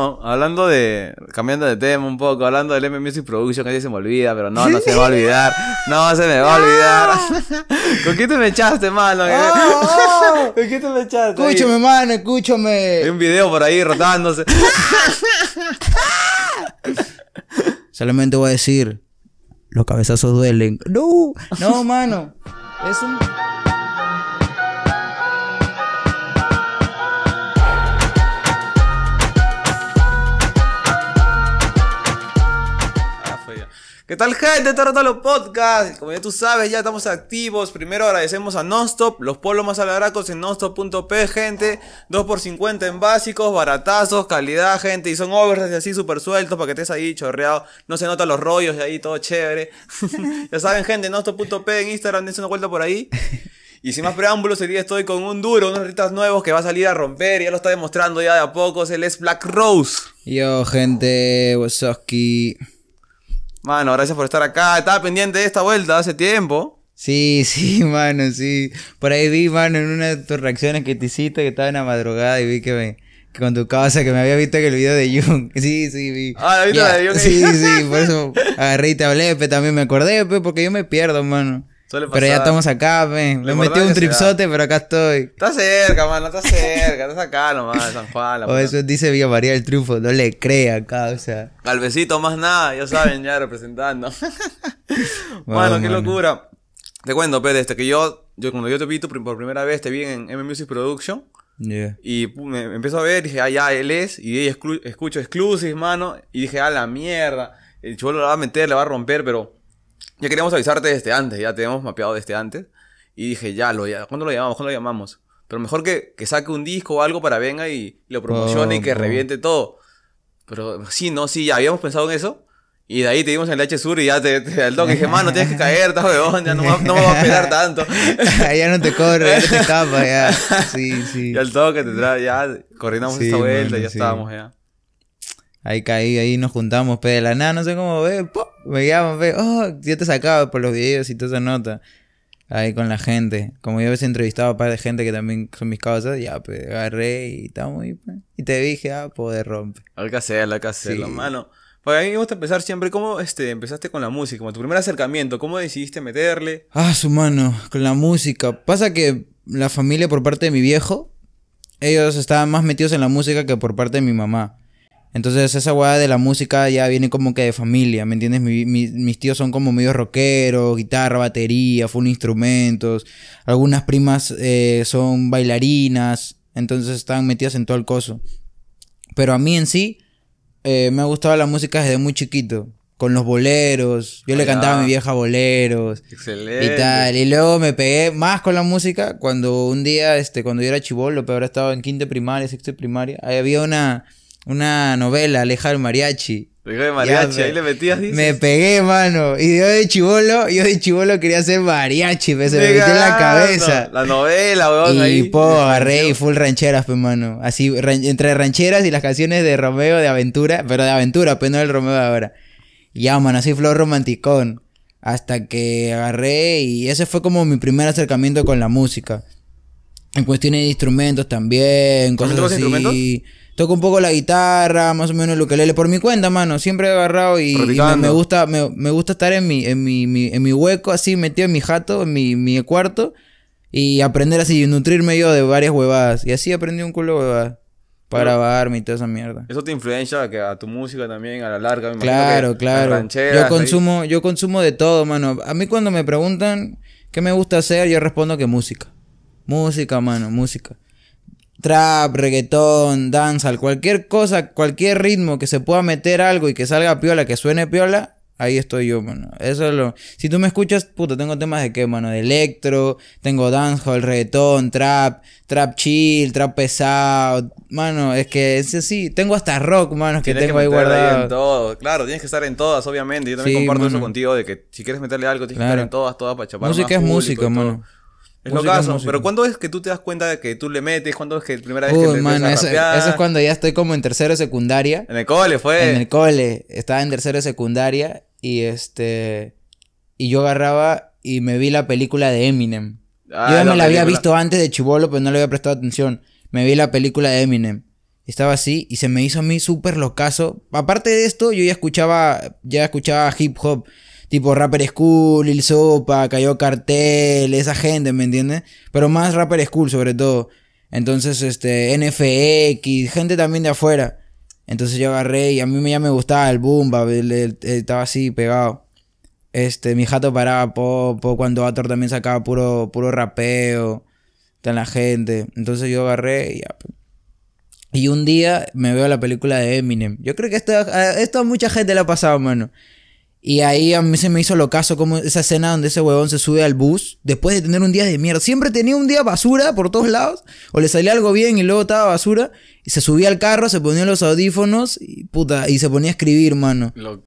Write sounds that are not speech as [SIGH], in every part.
hablando de. cambiando de tema un poco, hablando del M Music Production, casi se me olvida, pero no, no se me va a olvidar. No se me va a olvidar. [LAUGHS] ¿Con qué te me echaste, mano? Oh, [LAUGHS] ¿Con qué te me echaste? Escúchame, mano, escúchame. Hay un video por ahí rotándose. [LAUGHS] Solamente voy a decir: los cabezazos duelen. No, no, mano. Es un. ¿Qué tal gente? los podcasts. Como ya tú sabes, ya estamos activos. Primero agradecemos a Nonstop, los pueblos más alaracos en nonstop.p, gente. 2x50 en básicos, baratazos, calidad, gente. Y son overs así súper sueltos para que estés ahí chorreado. No se notan los rollos de ahí todo chévere. [LAUGHS] ya saben, gente, nonstop.p en Instagram, dense una vuelta por ahí. Y sin más preámbulos, el día estoy con un duro, unos ritas nuevos que va a salir a romper, ya lo está demostrando ya de a poco. Se es Black Rose. Yo, gente, Wososki. Mano, gracias por estar acá. Estaba pendiente de esta vuelta hace tiempo. Sí, [LAUGHS] sí, mano, sí. Por ahí vi, mano, en una de tus reacciones que te hiciste que estaba en la madrugada y vi que me, con tu casa, que me había visto en el video de Jung. [LAUGHS] Sí, sí, vi. Ah, la de Jung. Sí, sí, por eso agarré y te hablé, pe, también me acordé, pe, porque yo me pierdo, mano. Pero ya estamos acá, ven. Le metí un tripsote, pero acá estoy. Está cerca, mano, está cerca, estás acá nomás, San Juan. o eso dice Villa María del Triunfo, no le crea o sea. besito más nada, ya saben, ya representando. [LAUGHS] mano, bueno, qué locura. Te cuento, Pepe. este, que yo, yo cuando yo te vi por primera vez, te vi en M Music Production. Y me, empezó a ver, dije, ah, ya, él es. Y ahí escucho Exclusives, mano. Y dije, ah, la mierda. El chulo la va a meter, la va a romper, pero ya queríamos avisarte desde antes, ya te hemos mapeado desde antes. Y dije, ya, lo, ya ¿cuándo lo llamamos? ¿Cuándo lo llamamos? Pero mejor que, que saque un disco o algo para venga y, lo promocione y que oh, reviente todo. Pero sí, no, sí, ya habíamos pensado en eso. Y de ahí te dimos en el H Sur y ya te, al toque dije, mano, tienes que caer, estás weón, ya no, no me va a pegar tanto. [LAUGHS] ya no te corre, ya te tapa ya. [LAUGHS] Sí, sí. Y al toque te trae, ya coordinamos esta vuelta ya estábamos, ya. Ahí caí, ahí nos juntamos, pe, de la nada, no sé cómo, ve, me llaman, ve, oh, yo te sacaba por los videos y todo esa nota. Ahí con la gente. Como yo a entrevistado a un par de gente que también son mis causas, ya, pero agarré y estamos Y te dije, ah, poder rompe. Al que hacer, al que la mano. Pues a mí me gusta empezar siempre, ¿cómo este, empezaste con la música? Como tu primer acercamiento, ¿cómo decidiste meterle? Ah, su mano, con la música. Pasa que la familia por parte de mi viejo, ellos estaban más metidos en la música que por parte de mi mamá. Entonces esa weá de la música ya viene como que de familia, ¿me entiendes? mis tíos son como medio rockeros, guitarra, batería, full instrumentos. Algunas primas eh, son bailarinas, entonces están metidas en todo el coso. Pero a mí en sí eh, me ha gustado la música desde muy chiquito. Con los boleros, yo le cantaba a mi vieja boleros. Excelente. Y luego me pegué más con la música cuando un día, este, cuando yo era chivolo, pero ahora estaba en quinto primaria, sexta primaria, había una una novela, Aleja del Mariachi. Mariachi, ahí me, le metías, Me pegué, mano. Y yo de chivolo, yo de chivolo quería ser mariachi, se me, en la cabeza. La novela, weón, y, po, agarré y full rancheras, pues, mano. Así, entre rancheras y las canciones de Romeo de aventura, pero de aventura, pues no el Romeo de ahora. Ya, mano, así Flor romanticón. Hasta que agarré y ese fue como mi primer acercamiento con la música. En cuestiones de instrumentos también, con así. Instrumentos? toco un poco la guitarra, más o menos lo que lele por mi cuenta, mano. Siempre he agarrado y, me, gusta me, gusta estar en mi, en mi, en mi hueco así metido en mi jato, en mi, cuarto y aprender así nutrirme yo de varias huevadas y así aprendí un culo de huevadas. Para y toda esa mierda. Eso te influencia a, a tu música también a la larga. claro, claro. yo consumo, yo consumo de todo, mano. A mí cuando me preguntan qué me gusta hacer, yo respondo que música. Música, mano, música trap, reggaetón, danza, cualquier cosa, cualquier ritmo que se pueda meter algo y que salga piola, que suene piola, ahí estoy yo, mano. Eso es lo. Si tú me escuchas, puta, tengo temas de qué, mano. De electro, tengo dancehall, reggaetón, trap, trap chill, trap pesado. Mano, es que es sí Tengo hasta rock, mano, que tengo ahí guardado. todo. Claro, tienes que estar en todas, obviamente. Yo también comparto eso contigo, de que si quieres meterle algo, tienes que estar en todas, todas para chapar. Música es música, mano. Es locazo. pero ¿cuándo es que tú te das cuenta de que tú le metes? ¿Cuándo es que la primera vez que mano, eso, es cuando ya estoy como en tercero de secundaria. En el cole fue. En el cole, estaba en tercero de secundaria y este y yo agarraba y me vi la película de Eminem. yo ah, ya me la, había visto antes de Chibolo, pero no le había prestado atención. Me vi la película de Eminem. Estaba así y se me hizo a mí súper locazo. Aparte de esto, yo ya escuchaba ya escuchaba hip hop tipo Rapper School, Il Sopa, Cayó Cartel, esa gente, ¿me entiendes? Pero más Rapper School sobre todo. Entonces, este, NFX, gente también de afuera. Entonces yo agarré y a mí ya me gustaba el boom, estaba así pegado. Este, mi jato paraba popo. cuando Ator también sacaba puro, puro rapeo, tan la gente. Entonces yo agarré y ya. Pues. Y un día me veo la película de Eminem. Yo creo que esto, esto a mucha gente le ha pasado, mano. Y ahí a mí se me hizo lo como esa escena donde ese huevón se sube al bus después de tener un día de mierda. Siempre tenía un día basura por todos lados. O le salía algo bien y luego estaba basura. Y se subía al carro, se ponía los audífonos y puta, y se ponía a escribir, mano. Lo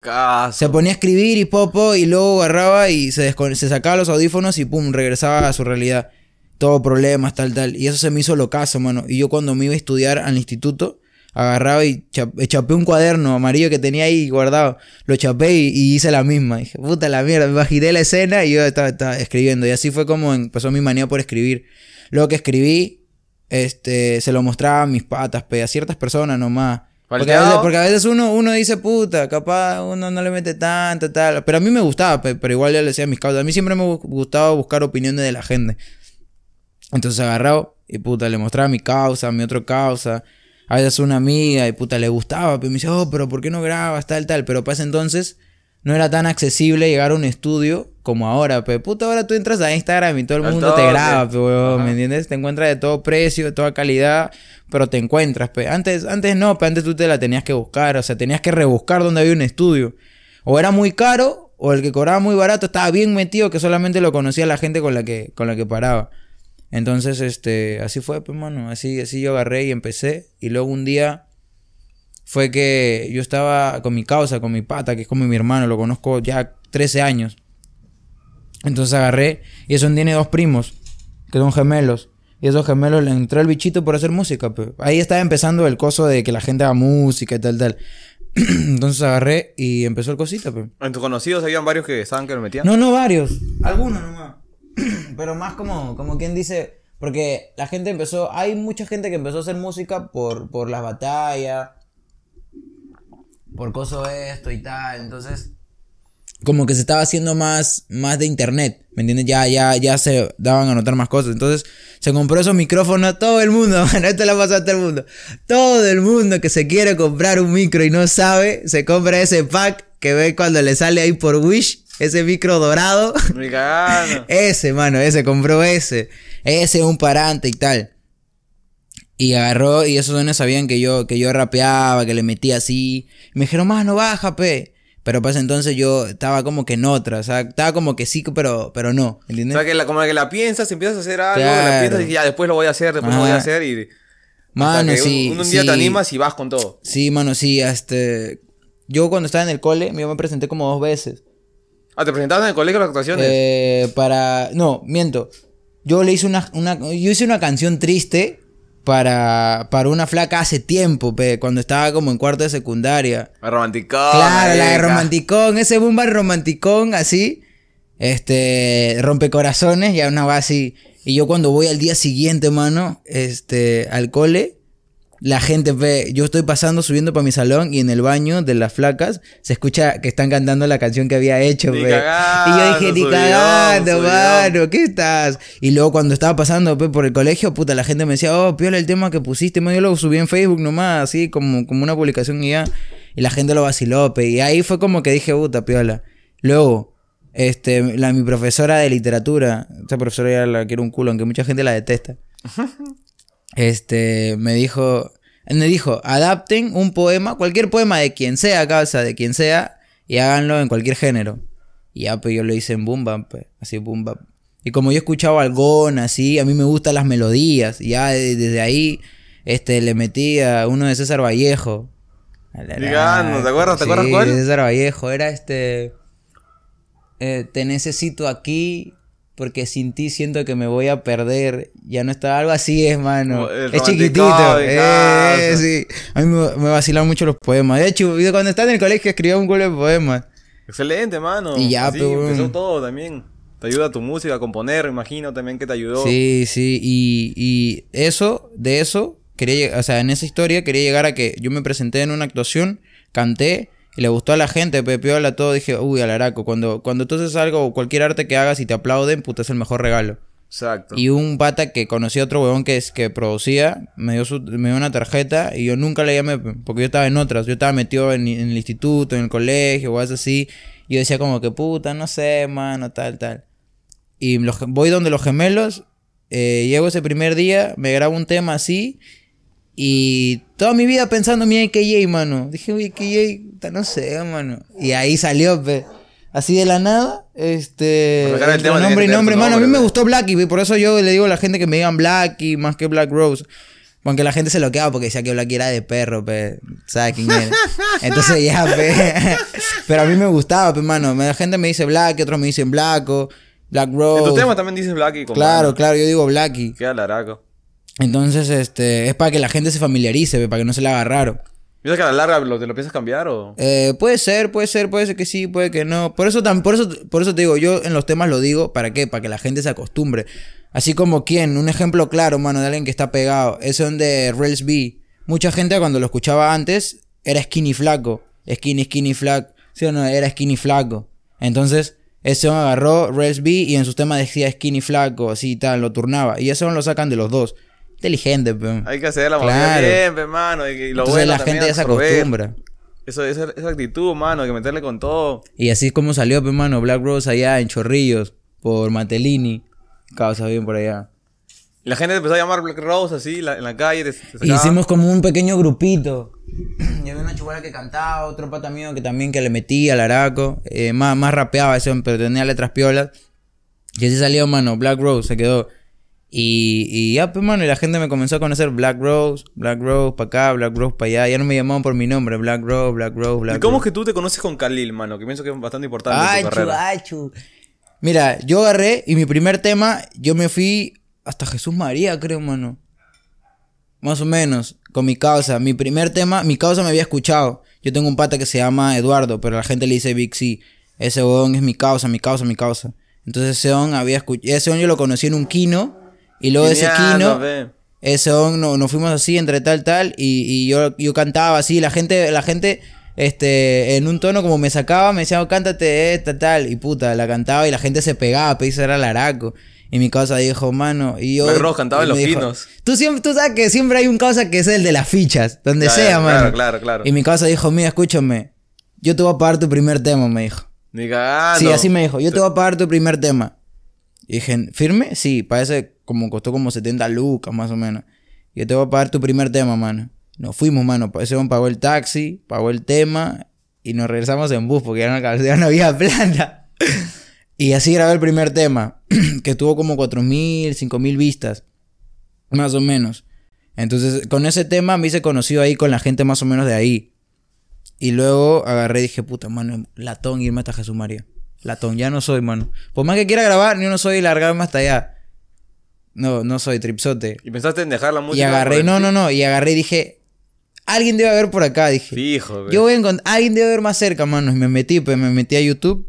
Se ponía a escribir y popo y luego agarraba y se, sacaba los audífonos y pum, regresaba a su realidad. Todo problemas, tal, tal. Y eso se me hizo lo mano. Y yo cuando me iba a estudiar al instituto agarraba y eh, chapé, un cuaderno amarillo que tenía ahí guardado. Lo chapé y, hice la misma. dije, puta la mierda, me de la escena y yo estaba, escribiendo. Y así fue como empezó mi manía por escribir. Lo que escribí, este, se lo mostraba a mis patas, a ciertas personas nomás. Porque a, veces, uno, uno dice, puta, capaz uno no le mete tanto, tal. Pero a mí me gustaba, pero igual yo le decía a mis causas. A mí siempre me gustaba buscar opiniones de la gente. Entonces agarrado y puta, le mostraba mi causa, mi otra causa a una amiga y puta le gustaba, pero me dice, oh, pero ¿por qué no grabas tal, tal? Pero para ese entonces no era tan accesible llegar a un estudio como ahora, pero puta, ahora tú entras a Instagram y todo el mundo te graba, ¿me entiendes? Te encuentras de todo precio, de toda calidad, pero te encuentras, pe. Antes, antes no, pero antes tú te la tenías que buscar, o sea, tenías que rebuscar donde había un estudio. O era muy caro, o el que cobraba muy barato estaba bien metido que solamente lo conocía la gente con la que, con la que paraba. Entonces, este, así fue, pues, mano. Así, yo agarré y empecé. Y luego un día fue que yo estaba con mi causa, con mi pata, que es como mi hermano, lo conozco ya 13 años. Entonces agarré, y eso tiene dos primos, que son gemelos. Y esos gemelos le entró el bichito por hacer música. Pues. Ahí estaba empezando el coso de que la gente haga música y tal, tal. [CLEARS THROAT] Entonces agarré y empezó el cosito, Pues. ¿En tus conocidos habían varios que estaban que lo metían? No, no, varios. Algunos nomás pero más como, como quien dice, porque la gente empezó, hay mucha gente que empezó a hacer música por, por las batallas, por coso esto y tal, entonces como que se estaba haciendo más, más de internet, ¿me entiendes? Ya, ya, ya se daban a notar más cosas. Entonces se compró esos micrófonos a todo el mundo, [LAUGHS] bueno, esto le pasó a todo el mundo. Todo el mundo que se quiere comprar un micro y no sabe, se compra ese pack que ve cuando le sale ahí por Wish ese micro dorado. [LAUGHS] ese, mano, ese, compró ese. Ese es un parante y tal. Y agarró, y esos dones sabían que yo, que yo rapeaba, que le metía así. me dijeron, más baja, pe. Pero para pues, entonces yo estaba como que en otra, o sea, estaba como que sí, pero, pero no, ¿entiendes? O sea, que la, como que la piensas, empiezas a hacer algo, la piensas y ya después lo voy a hacer, después lo voy a hacer y... Mano, sí. Un, día te animas y vas con todo. Sí, mano, sí, este... Yo cuando estaba en el cole, yo me presenté como dos veces. Ah, ¿te presentabas en el colegio las actuaciones? Eh, para. No, miento. Yo le hice una, Yo hice una canción triste para, para una flaca hace tiempo, cuando estaba como en cuarto de secundaria. La romanticón. Claro, la de romanticón, ese bomba romanticón así. Este. y a una base Y yo cuando voy al día siguiente, mano, este, al cole la gente ve, yo estoy pasando, subiendo para mi salón y en el baño de las flacas se escucha que están cantando la canción que había hecho. y yo dije, ni cagando, mano, ¿qué estás? Y luego cuando estaba pasando por el colegio, puta, la gente me decía, oh, piola el tema que pusiste, yo lo subí en Facebook nomás, así como, como una publicación y ya. Y la gente lo vaciló, pe. y ahí fue como que dije, puta, piola. Luego, este, la, mi profesora de literatura, esa profesora ya la quiero un culo, aunque mucha gente la detesta. [LAUGHS] este, me dijo, me dijo, adapten un poema, cualquier poema de quien sea, casa de quien sea, y háganlo en cualquier género. Y ya, pues yo lo hice en boom bam, pues, así boom bam. Y como yo escuchaba algón, así, a mí me gustan las melodías, ya desde ahí, este, le metí a uno de César Vallejo. Digamos, ¿te acuerdas? ¿Te acuerdas cuál? César Vallejo, era este... Eh, te necesito aquí, porque sin ti siento que me voy a perder. Ya no está algo así, es mano. es chiquitito. Eh, sí. A mí me, vacilan mucho los poemas. De hecho, cuando estaba en el colegio escribía un culo de poemas. Excelente, mano. Y ya, sí, pues, empezó todo también. Te ayuda tu música a componer, imagino también que te ayudó. Sí, sí, y, eso, de eso, quería, o sea, en esa historia quería llegar a que yo me presenté en una actuación, canté, y le gustó a la gente, pepeola todo, dije, uy, alaraco, cuando, cuando tú haces algo o cualquier arte que hagas y te aplauden, puta, es el mejor regalo. Exacto. Y un pata que conocí a otro huevón que, es, que producía, me dio, su, me una tarjeta y yo nunca le llamé, porque yo estaba en otras, yo estaba metido en, el instituto, en el colegio, o algo así. Y yo decía como que puta, no sé, mano, tal, tal. Y los, voy donde los gemelos, eh, llego ese primer día, me grabo un tema así y toda mi vida pensando en mi AKJ, mano. Dije, mi AKJ, no sé, mano. Y ahí salió, pe. Así de la nada, este. nombre y nombre, mano. a mí me gustó Blackie, por eso yo le digo a la gente que me digan Blackie más que Black Rose. Aunque la gente se lo quedaba porque decía que Blackie era de perro, pe. ¿Sabes quién es [LAUGHS] Entonces ya, pe. [LAUGHS] Pero a mí me gustaba, pe, mano. La gente me dice Blackie, otros me dicen Blaco, Black Rose. En tu tema también dices Blacky. Claro, claro, yo digo Blackie. Qué alaraco. Entonces, este, es para que la gente se familiarice, para que no se le haga raro. ¿Piensas que a la larga lo, te lo piensas cambiar o...? Eh, puede ser, puede ser, puede ser que sí, puede que no. Por eso, tan, por, eso, por eso te digo, yo en los temas lo digo, ¿para qué? Para que la gente se acostumbre. Así como quién, un ejemplo claro, mano, de alguien que está pegado, es de Rails B. Mucha gente cuando lo escuchaba antes era skinny flaco, skinny, skinny flaco, ¿sí o no? Era skinny flaco. Entonces, ese agarró Rails B y en sus temas decía skinny flaco, así y tal, lo turnaba. Y eso lo sacan de los dos. Inteligente, pe. Hay que hacer la claro. bien, hermano. Entonces, la gente ya se acostumbra. Eso, esa, actitud, mano, hay que meterle con todo. Y así es como salió, pe, mano, Black Rose allá en Chorrillos, por Matelini. Causa bien por allá. La gente empezó a llamar Black Rose así en la calle. hicimos como un pequeño grupito. [CLEARS THROAT] Y había una chubala que cantaba, otro pata mío que también que le metía al araco. Eh, más, más rapeaba eso, pero tenía letras piolas. Y así salió, mano. Black Rose se quedó. Y, y ya, pues, mano, y la gente me comenzó a conocer Black Rose, Black Rose para acá, Black Rose para allá. Ya no me llamaban por mi nombre, Black Rose, Black Rose, Black ¿Y cómo es que tú te conoces con Khalil, mano? Que pienso que es bastante importante Mira, yo agarré y mi primer tema, yo me fui hasta Jesús María, creo, mano. Más o menos, con mi causa. Mi primer tema, mi causa me había escuchado. Yo tengo un pata que se llama Eduardo, pero la gente le dice Big C. Ese weón es mi causa, mi causa, mi causa. Entonces ese weón había escuchado. Ese weón yo lo conocí en un kino y luego ese Kino, no ese no, nos fuimos así entre tal, tal, y, yo, yo cantaba así, la gente, la gente este, en un tono como me sacaba, me decía, oh, cántate esta, tal, y puta, la cantaba y la gente se pegaba, pedí era laraco. Y mi causa dijo, mano, y yo. cantaba en los Tú, siempre, tú sabes que siempre hay un causa que es el de las fichas, donde sea, claro, mano. Claro, claro, Y mi causa dijo, mira, escúchame, yo te voy a pagar tu primer tema, me dijo. Sí, así me dijo, yo te voy a pagar tu primer tema. Y dije, ¿firme? Sí, parece como costó como 70 lucas más o menos. yo te voy a pagar tu primer tema, mano. Nos fuimos, mano. Ese hombre pagó el taxi, pagó el tema y nos regresamos en bus porque ya no, [LAUGHS] ya no había plata. [LAUGHS] y así grabé el primer tema, [CLEARS THROAT] que tuvo como 4.000, 5.000 vistas, más o menos. Entonces, con ese tema me hice conocido ahí con la gente más o menos de ahí. Y luego agarré y dije, puta, mano, latón irme hasta Jesús María. Latón, ya no soy, mano. Por más que quiera grabar, ni uno soy y largarme hasta allá. No, no soy tripsote. Y pensaste en dejar la música. Y agarré, no, no, no. Y agarré y dije, alguien debe haber por acá, dije. hijo Yo voy a encontrar, alguien debe haber más cerca, mano. Y me metí, pues me metí a YouTube.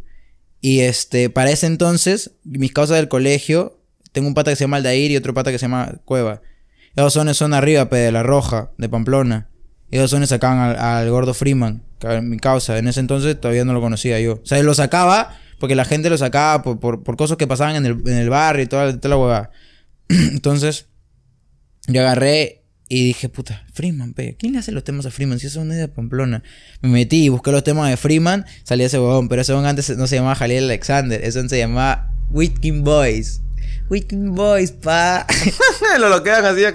Y este, para ese entonces, mis causas del colegio, tengo un pata que se llama Aldair y otro pata que se llama Cueva. Esos sones son arriba, pe, de La Roja, de Pamplona. Esos sones sacaban al gordo Freeman mi causa. En ese entonces todavía no lo conocía yo. O sea, lo sacaba porque la gente lo sacaba por, por, cosas que pasaban en el, barrio y toda, la huevada. [CLEARS THROAT] entonces, yo agarré y dije, puta, Freeman, ¿quién le hace los temas a Freeman? Si eso no es de Pamplona. Me metí y busqué los temas de Freeman, salía ese huevón, pero ese huevón antes no se llamaba Jalil Alexander, eso se llamaba Whitkin Boys. Whitkin Boys, pa. [LAUGHS] lo quedan así a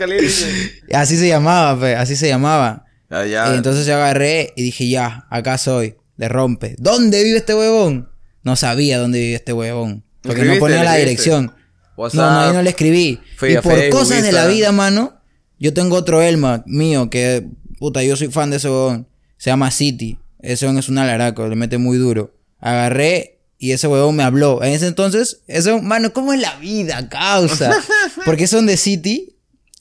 [LAUGHS] así se llamaba, pe, así se llamaba. Ah, y entonces yo agarré y dije, ya, acá soy, le rompe. ¿Dónde vive este huevón? No sabía dónde vive este huevón. Porque no ponía la dirección. no, ahí no le escribí. y por cosas de la vida, mano, yo tengo otro Elma mío que, puta, yo soy fan de ese huevón. Se llama City. Ese huevón es un alaraco, le mete muy duro. Agarré y ese huevón me habló. En ese entonces, eso, mano, ¿cómo es la vida, causa? [LAUGHS] Porque son de City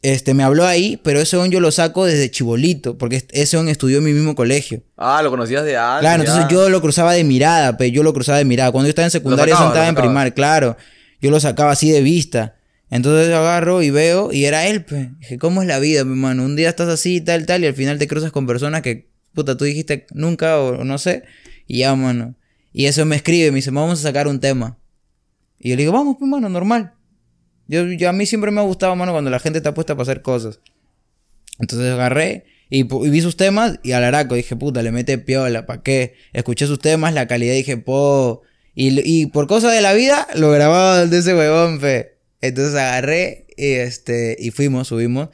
este, me habló ahí, pero ese on yo lo saco desde chibolito, porque ese on estudió en mi mismo colegio. Ah, lo conocías de antes. Claro, entonces yo lo cruzaba de mirada, pero yo lo cruzaba de mirada. Cuando yo estaba en secundaria, yo estaba en primaria, claro. Yo lo sacaba así de vista. Entonces yo agarro y veo, y era él, pues. Dije, ¿cómo es la vida, mi hermano? Un día estás así, tal, tal, y al final te cruzas con personas que, puta, tú dijiste nunca o, no sé, y ya, mano. Y eso me escribe, me dice, vamos a sacar un tema. Y yo le digo, vamos, mi pues, mano, normal. Yo, a mí siempre me ha gustado, mano, cuando la gente está puesta para hacer cosas. Entonces agarré y, vi sus temas y al araco dije, puta, le mete piola, ¿para qué? Escuché sus temas, la calidad dije, po. Y, por cosa de la vida, lo grababa de ese huevón, fe. Entonces agarré y, este, y fuimos, subimos.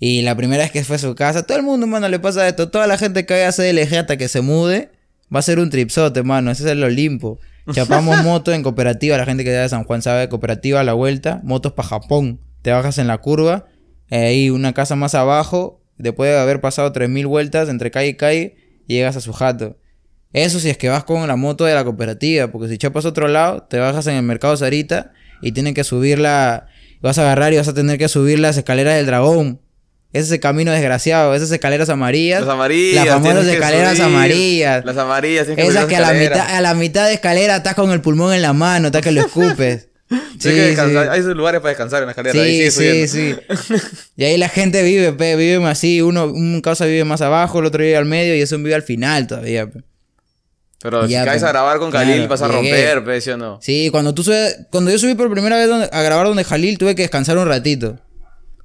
Y la primera vez que fue a su casa, todo el mundo, mano, le pasa esto. Toda la gente que vaya a CLG hasta que se mude, va a ser un tripsote, mano. Ese es el Olimpo. Chapamos [LAUGHS] moto en cooperativa. La gente que da de San Juan sabe de cooperativa a la vuelta. Motos para Japón. Te bajas en la curva. Ahí eh, una casa más abajo. Después de haber pasado 3.000 vueltas entre calle y calle. Llegas a su jato. Eso si es que vas con la moto de la cooperativa. Porque si chapas otro lado, te bajas en el mercado Sarita. Y tienen que subirla Vas a agarrar y vas a tener que subir las escaleras del dragón ese es el camino desgraciado, esas escaleras amarillas. Las amarillas. Las famosas escaleras amarillas. Las amarillas. esas que a la, mitad, a la mitad de escalera estás con el pulmón en la mano, estás que lo escupes. [LAUGHS] Sí, sí. Hay lugares para descansar en la escalera. Sí, sí, sí. [LAUGHS] y ahí la gente vive, pe, vive así. Uno, un causa vive más abajo, el otro vive al medio y eso vive al final todavía. Pero si caes a grabar con Khalil vas a romper, pe, ¿sí o no? Sí, cuando, tú subes. cuando yo subí por primera vez a grabar donde Khalil, tuve que descansar un ratito.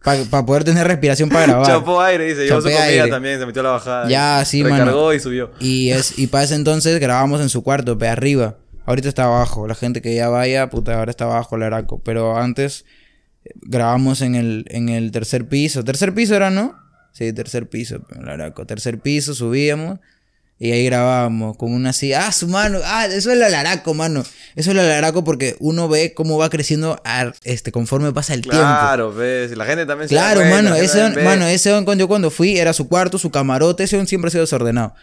Para poder tener respiración para [LAUGHS] grabar. Chapó aire, dice. Llevó su comida también, se metió a la bajada. Ya, sí, Recargó y subió. Y, es, y para ese entonces grabamos en su cuarto, pe, arriba. Ahorita está abajo. La gente que ya vaya, puta, ahora está abajo el Araco. Pero antes eh, grabamos en el, en el tercer piso. Tercer piso era, ¿no? Sí, tercer piso, el Araco. Tercer piso, subíamos. Y ahí grabábamos con una así, ah, su mano, ah, eso es el alaraco, mano. Eso es el alaraco porque uno ve cómo va creciendo este, conforme pasa el tiempo. Claro, ves, la gente también Claro, se Claro, mano, mano, ese cuando yo cuando fui era su cuarto, su camarote, ese siempre ha sido desordenado.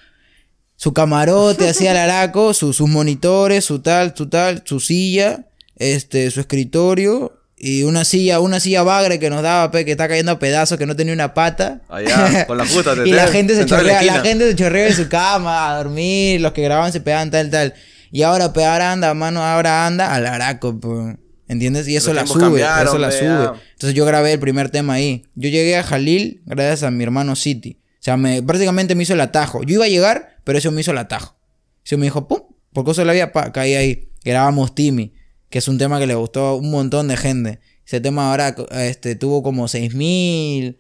Su camarote, hacía [LAUGHS] alaraco, sus monitores, su tal, su tal, su silla, este, su escritorio, y una silla, una silla bagre que nos daba, que está cayendo a pedazos, que no tenía una pata. Allá, con la puta. [LAUGHS] y la gente, se chorrea, la, gente se chorrea en su cama a dormir, los que grababan se pegaban tal, tal. Y ahora, pe, anda, mano, ahora anda al araco, ¿Entiendes? Y eso la sube, Entonces yo grabé el primer tema ahí. Yo llegué a Jalil gracias a mi hermano City. O sea, me, prácticamente me hizo el atajo. Yo iba a llegar, pero eso me hizo el atajo. Eso me dijo, pum, por cosa la había caí ahí. Grabamos Timmy que es un tema que le gustó a un montón de gente. Ese tema ahora este, tuvo como mil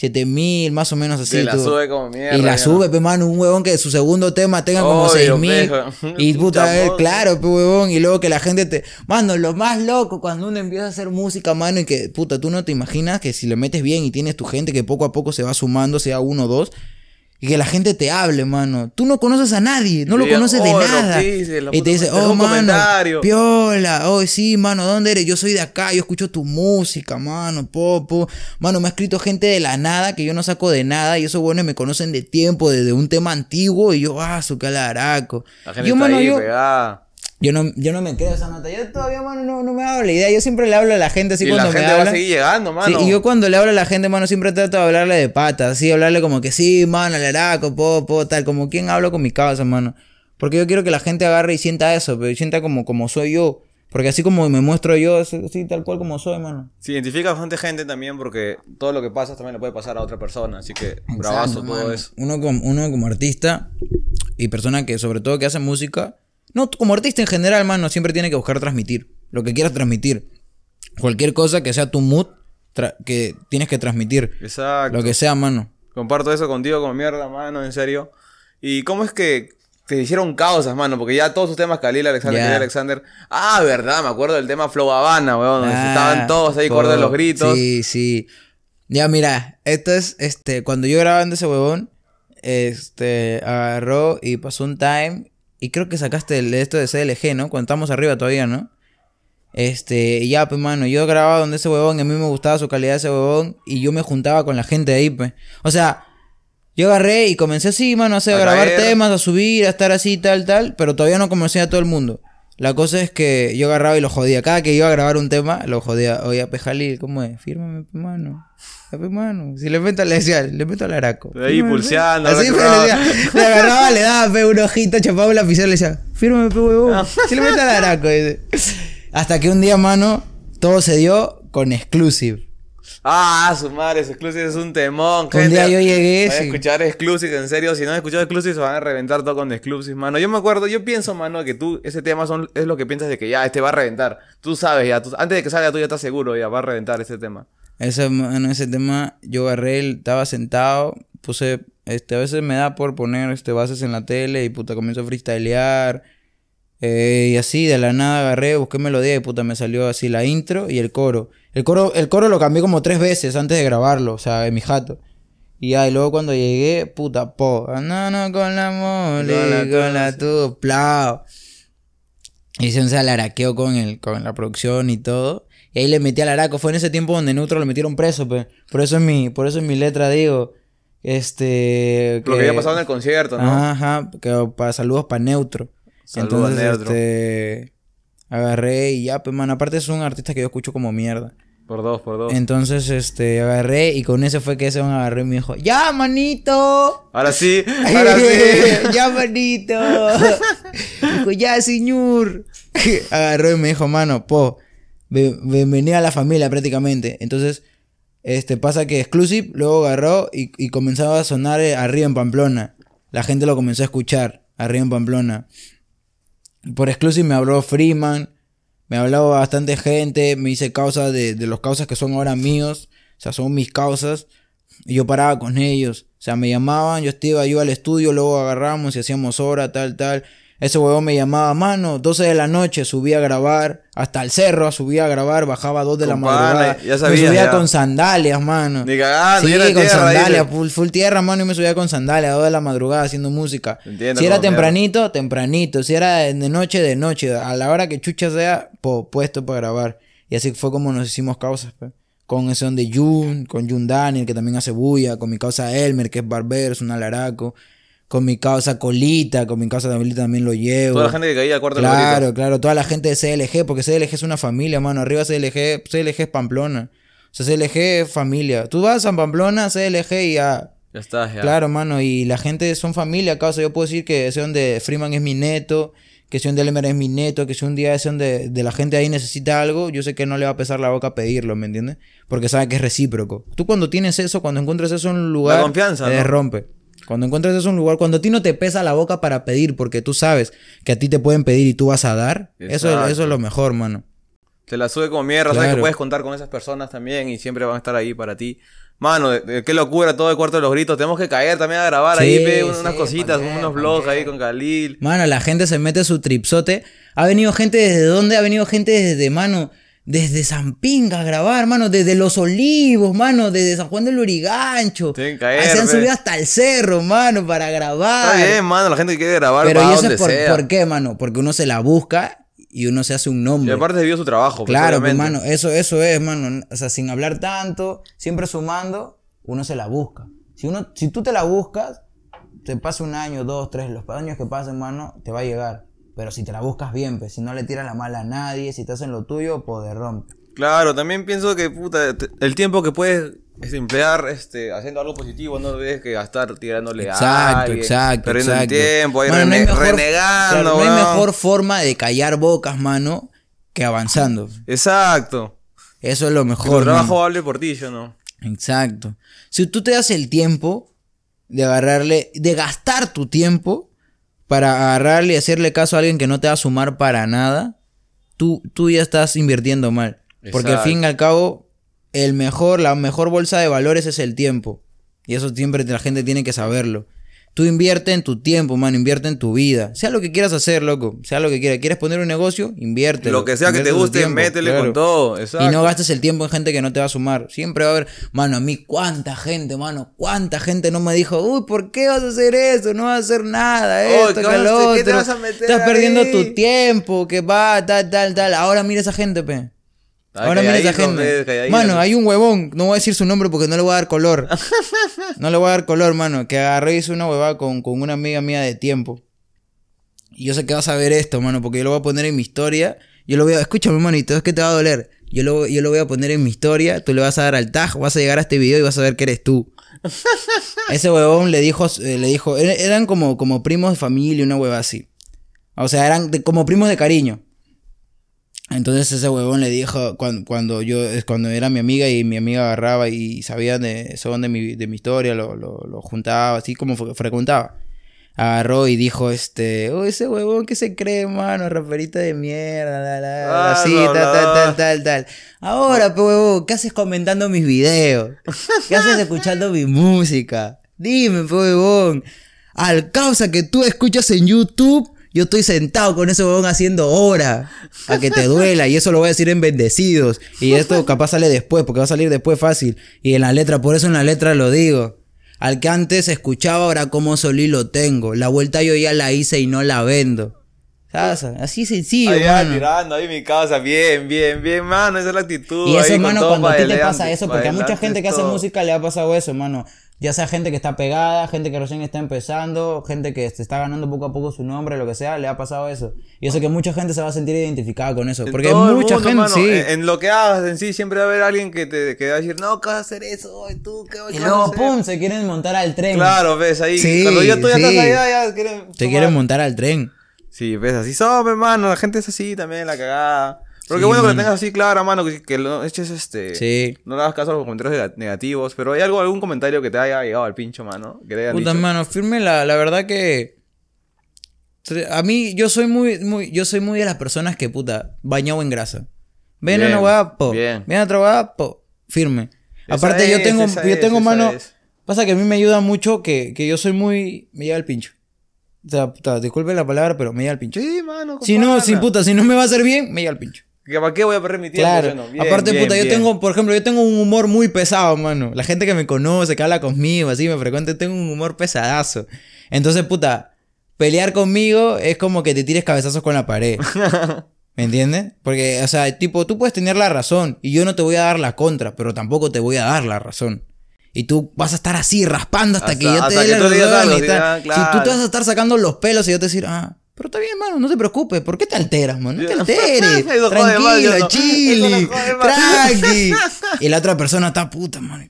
6.000, mil más o menos así. Y la sube como mierda. Y la sube, pe, mano, un huevón que su segundo tema tenga como 6.000. [LAUGHS] Y puta, eh, claro, pe, huevón. Y luego que la gente te... Mano, lo más loco cuando uno empieza a hacer música, mano, y que, puta, tú no te imaginas que si lo metes bien y tienes tu gente que poco a poco se va sumando, sea uno o dos y que la gente te hable, mano. Tú no conoces a nadie, no lo conoces de oh, nada. y te dice, oh, mano, piola, oh, sí, mano, ¿dónde eres? Yo soy de acá, yo escucho tu música, mano, popo. Mano, me ha escrito gente de la nada que yo no saco de nada y esos buenos me conocen de tiempo, desde un tema antiguo y yo, ah, su calaraco. La gente yo, está mano, ahí yo no, yo no me creo esa nota. Yo todavía, mano, no, no me hago la idea. Yo siempre le hablo a la gente así y cuando la gente va a seguir llegando, mano. y yo cuando le hablo a la gente, mano, siempre trato de hablarle de patas. Así, hablarle como que sí, mano, el araco, po, po, tal. Como quien hablo con mi casa, mano. Porque yo quiero que la gente agarre y sienta eso, pero sienta como, como soy yo. Porque así como me muestro yo, así tal cual como soy, mano. Se identifica bastante gente también porque todo lo que pasa también le puede pasar a otra persona. Así que un bravazo todo eso. Uno como, uno como artista y persona que sobre todo que hace música no, como artista en general, mano, siempre tiene que buscar transmitir lo que quieras transmitir. Cualquier cosa que sea tu mood que tienes que transmitir. Exacto. Lo que sea, mano. Comparto eso contigo como mierda, mano, en serio. ¿Y cómo es que te hicieron causas, mano? Porque ya todos sus temas, Khalil, Alexander, Alexander. Ah, verdad, me acuerdo del tema Flow Habana, weón, donde ah, estaban todos ahí, cuerdo los gritos. Sí, sí. Ya, mira, esto es, este, cuando yo grababa en ese huevón, este, agarró y pasó un time y creo que sacaste el, esto de CLG, ¿no? Cuando estamos arriba todavía, ¿no? Este, ya, pues, mano, yo grababa donde ese huevón, a mí me gustaba su calidad de ese huevón, y yo me juntaba con la gente de ahí, pues. O sea, yo agarré y comencé así, mano, a, hacer, grabar temas, a subir, a estar así, tal, tal, pero todavía no conocía a todo el mundo. La cosa es que yo agarraba y lo jodía. Cada que iba a grabar un tema, lo jodía. Oye, pejalil, ¿cómo es? Fírmame, mano. Pe mano. Si le meto, le decía, le meto al araco. Ahí pulseando. Así le le agarraba, le daba pe un ojito, chapaba un lapicero, le decía, fírmame, pe huevón. Ah. Si le meto al araco. Hasta que un día, mano, todo se dio con exclusive. Ah, su madre, Exclusive es un temón, día yo llegué. Van a escuchar Exclusive, en serio. Si no han escuchado Exclusive, se van a reventar todo con Exclusive, mano. Yo me acuerdo, yo pienso, mano, que tú, ese tema son, es lo que piensas de que ya, este va a reventar. Tú sabes ya, antes de que salga tú ya estás seguro, ya va a reventar ese tema. Ese, ese tema, yo agarré, estaba sentado, puse, este, a veces me da por poner, este, bases en la tele y puta, comienzo a freestylear eh, y así, de la nada agarré, busqué melodía y puta, me salió así la intro y el coro. El coro, el coro lo cambié como tres veces antes de grabarlo, o sea, de mi jato. Y ahí luego cuando llegué, puta, po, no, no, con la mole, no la, con la tu, plao. Hice un con, el, con la producción y todo. Y ahí le metí al araco. Fue en ese tiempo donde Neutro lo metieron preso, Por eso es mi, por eso mi letra digo, este... lo que había pasado en el concierto, ¿no? Ajá, que, para saludos para Neutro. Entonces, este, agarré y ya, pues, man, aparte es un artista que yo escucho como mierda. Por dos, por dos. Entonces, este, agarré y con ese fue que ese me agarró y me dijo, ¡Ya, manito! Ahora sí, [LAUGHS] ahora sí. [LAUGHS] ¡Ya, manito! [LAUGHS] dijo, ¡Ya, señor! agarró y me dijo, mano, po, Bienvenida a la familia prácticamente. Entonces, este, pasa que Exclusive luego agarró y, y comenzaba a sonar eh, arriba en Pamplona. La gente lo comenzó a escuchar arriba en Pamplona por exclusive me habló Freeman, me habló bastante gente, me hice causas de, de los causas que son ahora míos, o sea, son mis causas, y yo paraba con ellos, o sea, me llamaban, yo estaba yo al estudio, luego agarramos y hacíamos hora, tal, tal. Ese huevón me llamaba, mano, 12 de la noche, subí a grabar, hasta el cerro, subía a grabar, bajaba a dos de la madrugada. me subía con sandalias, mano. Ni Sí, con sandalias, full, tierra, mano, y me subía con sandalias a dos de la madrugada haciendo música. si era tempranito, tempranito. Si era de noche, de noche. A la hora que chucha sea, puesto para grabar. Y así fue como nos hicimos causas, pues. Con ese de Jun, con Jun Daniel, que también hace bulla, con mi causa Elmer, que es barbero, es un alaraco con mi causa Colita, con mi causa también lo llevo. Toda la gente que caía al cuarto Claro, claro, toda la gente de CLG, porque CLG es una familia, mano. Arriba CLG, CLG es Pamplona. O sea, CLG es familia. Tú vas a Pamplona, CLG y ya. Ya estás, ya. Claro, mano, y la gente son familia, Causa, yo puedo decir que ese donde Freeman es mi neto, que ese donde Elmer es mi neto, que si un día ese donde de la gente ahí necesita algo, yo sé que no le va a pesar la boca pedirlo, ¿me entiendes? Porque sabe que es recíproco. Tú cuando tienes eso, cuando encuentras eso en un lugar, la confianza, te rompe. Cuando encuentres eso un lugar, cuando a ti no te pesa la boca para pedir, porque tú sabes que a ti te pueden pedir y tú vas a dar, eso, es lo mejor, mano. Te la sube como mierda, sabes que puedes contar con esas personas también y siempre van a estar ahí para ti. Mano, qué locura todo el cuarto de los gritos. Tenemos que caer también a grabar ahí, unas cositas, unos vlogs ahí con Khalil. Mano, la gente se mete su tripsote. Ha venido gente desde dónde? Ha venido gente desde, mano, desde San a grabar, mano, desde Los Olivos, mano, desde San Juan del Urigancho. se han subido hasta el cerro, mano, para grabar. Está bien, mano, la gente quiere grabar. Pero y eso por, qué, mano, porque uno se la busca y uno se hace un nombre. Y aparte debió su trabajo. Pues, claro, pues, mano, eso, eso es, mano. O sea, sin hablar tanto, siempre sumando, uno se la busca. Si, uno, si tú te la buscas, te pasa un año, dos, tres, los años que pasen, mano, te va a llegar. Pero si te la buscas bien, pues, si no le tiras la mala a nadie, si estás en lo tuyo, poder rompe. Claro, también pienso que puta, el tiempo que puedes este, emplear este, haciendo algo positivo, no debes que gastar tirándole exacto, a alguien, exacto, perdiendo exacto. El tiempo, renegando. no hay mejor forma de callar bocas, mano, que avanzando. Exacto. Eso es lo mejor. Tu trabajo hable por ti, yo no. Exacto. Si tú te das el tiempo de agarrarle, de gastar tu tiempo para agarrarle y hacerle caso a alguien que no te va a sumar para nada, tú, tú ya estás invirtiendo mal. Porque al fin y al cabo, el mejor, la mejor bolsa de valores es el tiempo. Y eso siempre la gente tiene que saberlo. Tú invierte en tu tiempo, mano, invierte en tu vida. Sea lo que quieras hacer, loco. Sea lo que quieras. ¿Quieres poner un negocio? Invierte. Lo que sea que te guste, tiempo, con todo. Y no gastes el tiempo en gente que no te va a sumar. Siempre va a haber, mano, a mí cuánta gente, mano, cuánta gente no me dijo, uy, ¿por qué vas a hacer eso? No vas a hacer nada. Esto, ¿qué te vas a meter Estás perdiendo tu tiempo, que va, tal, tal, tal. Ahora mira esa gente, pe. Ahora mira esa gente, mano, hay un huevón, no voy a decir su nombre porque no le voy a dar color. [LAUGHS] no le voy a dar color, mano. Que agarré y hice una huevada con, una amiga mía de tiempo. Y yo sé que vas a ver esto, mano, porque yo lo voy a poner en mi historia. Yo lo voy a. Escúchame, mano, y todo es que te va a doler. Yo lo, yo lo voy a poner en mi historia. Tú le vas a dar al tag, vas a llegar a este video y vas a ver que eres tú. [LAUGHS] Ese huevón le dijo. Eh, le dijo er, eran como, como primos de familia, una hueva así. O sea, eran como primos de cariño. Entonces ese huevón le dijo, cuando, cuando, yo, cuando era mi amiga y mi amiga agarraba y sabía de, de mi, de mi historia, lo, lo, juntaba, así como frecuentaba. Agarró y dijo, este, oh, ese huevón que se cree, mano, raperita de mierda, la, la, ah, así, tal, tal, tal, tal, tal. Ahora, pues, huevón, ¿qué haces comentando mis videos? ¿Qué haces escuchando mi música? Dime, pues, huevón, al causa que tú escuchas en YouTube, yo estoy sentado con ese huevón haciendo hora a que te duela y eso lo voy a decir en bendecidos y esto capaz sale después porque va a salir después fácil y en la letra, por eso en la letra lo digo. Al que antes escuchaba ahora como solí lo tengo. La vuelta yo ya la hice y no la vendo. Así sencillo, ahí, tirando ahí mi casa, bien, bien, bien, mano, esa es la actitud. Y eso, hermano. cuando a ti te pasa eso, porque a mucha gente que hace música le ha pasado eso, mano ya sea gente que está pegada, gente que recién está empezando, gente que se está ganando poco a poco su nombre, lo que sea, le ha pasado eso. Y eso que mucha gente se va a sentir identificada con eso, porque mucha gente, sí. En lo que hagas en sí siempre va a haber alguien que te que va a decir, "No, ¿qué vas a hacer eso? ¿Y tú a luego, pum, se quieren montar al tren. Claro, ves ahí, cuando yo tú ya sí. allá ya quieren Se quieren montar al tren. Sí, ves, así son, hermano, la gente es así también, la cagada. Porque bueno que tengas así clara, mano, que, que no eches este. Sí. No le hagas caso a los comentarios negativos. Pero hay algo, algún comentario que te haya llegado al pincho, mano. Que Puta, mano, firme la, verdad que. A mí, yo soy muy, muy, yo soy muy de las personas que, puta, bañado en grasa. Ven a una guapo, Ven a otro guapo, Firme. Aparte, yo tengo, yo tengo mano. Pasa que a mí me ayuda mucho que, yo soy muy. Me llega el pincho. O sea, puta, disculpe la palabra, pero me llega el pincho. Sí, mano. Si no, sin puta, si no me va a hacer bien, me llega el pincho. ¿Para qué voy a perder mi tiempo? Claro. Aparte, puta, yo tengo, por ejemplo, yo tengo un humor muy pesado, mano. La gente que me conoce, que habla conmigo, así me frecuente, tengo un humor pesadazo. Entonces, puta, pelear conmigo es como que te tires cabezazos con la pared. [LAUGHS] ¿Me entiendes? Porque, o sea, tipo, tú puedes tener la razón y yo no te voy a dar la contra, pero tampoco te voy a dar la razón. Y tú vas a estar así, raspando hasta, que yo te dé la razón. Si tú te vas a estar sacando los pelos y yo te decir, ah, pero está bien, mano, no te preocupes. ¿Por qué te alteras, mano? No te alteres. [LAUGHS] Tranquilo, chile, tranqui. [LAUGHS] Y la otra persona está puta, mano.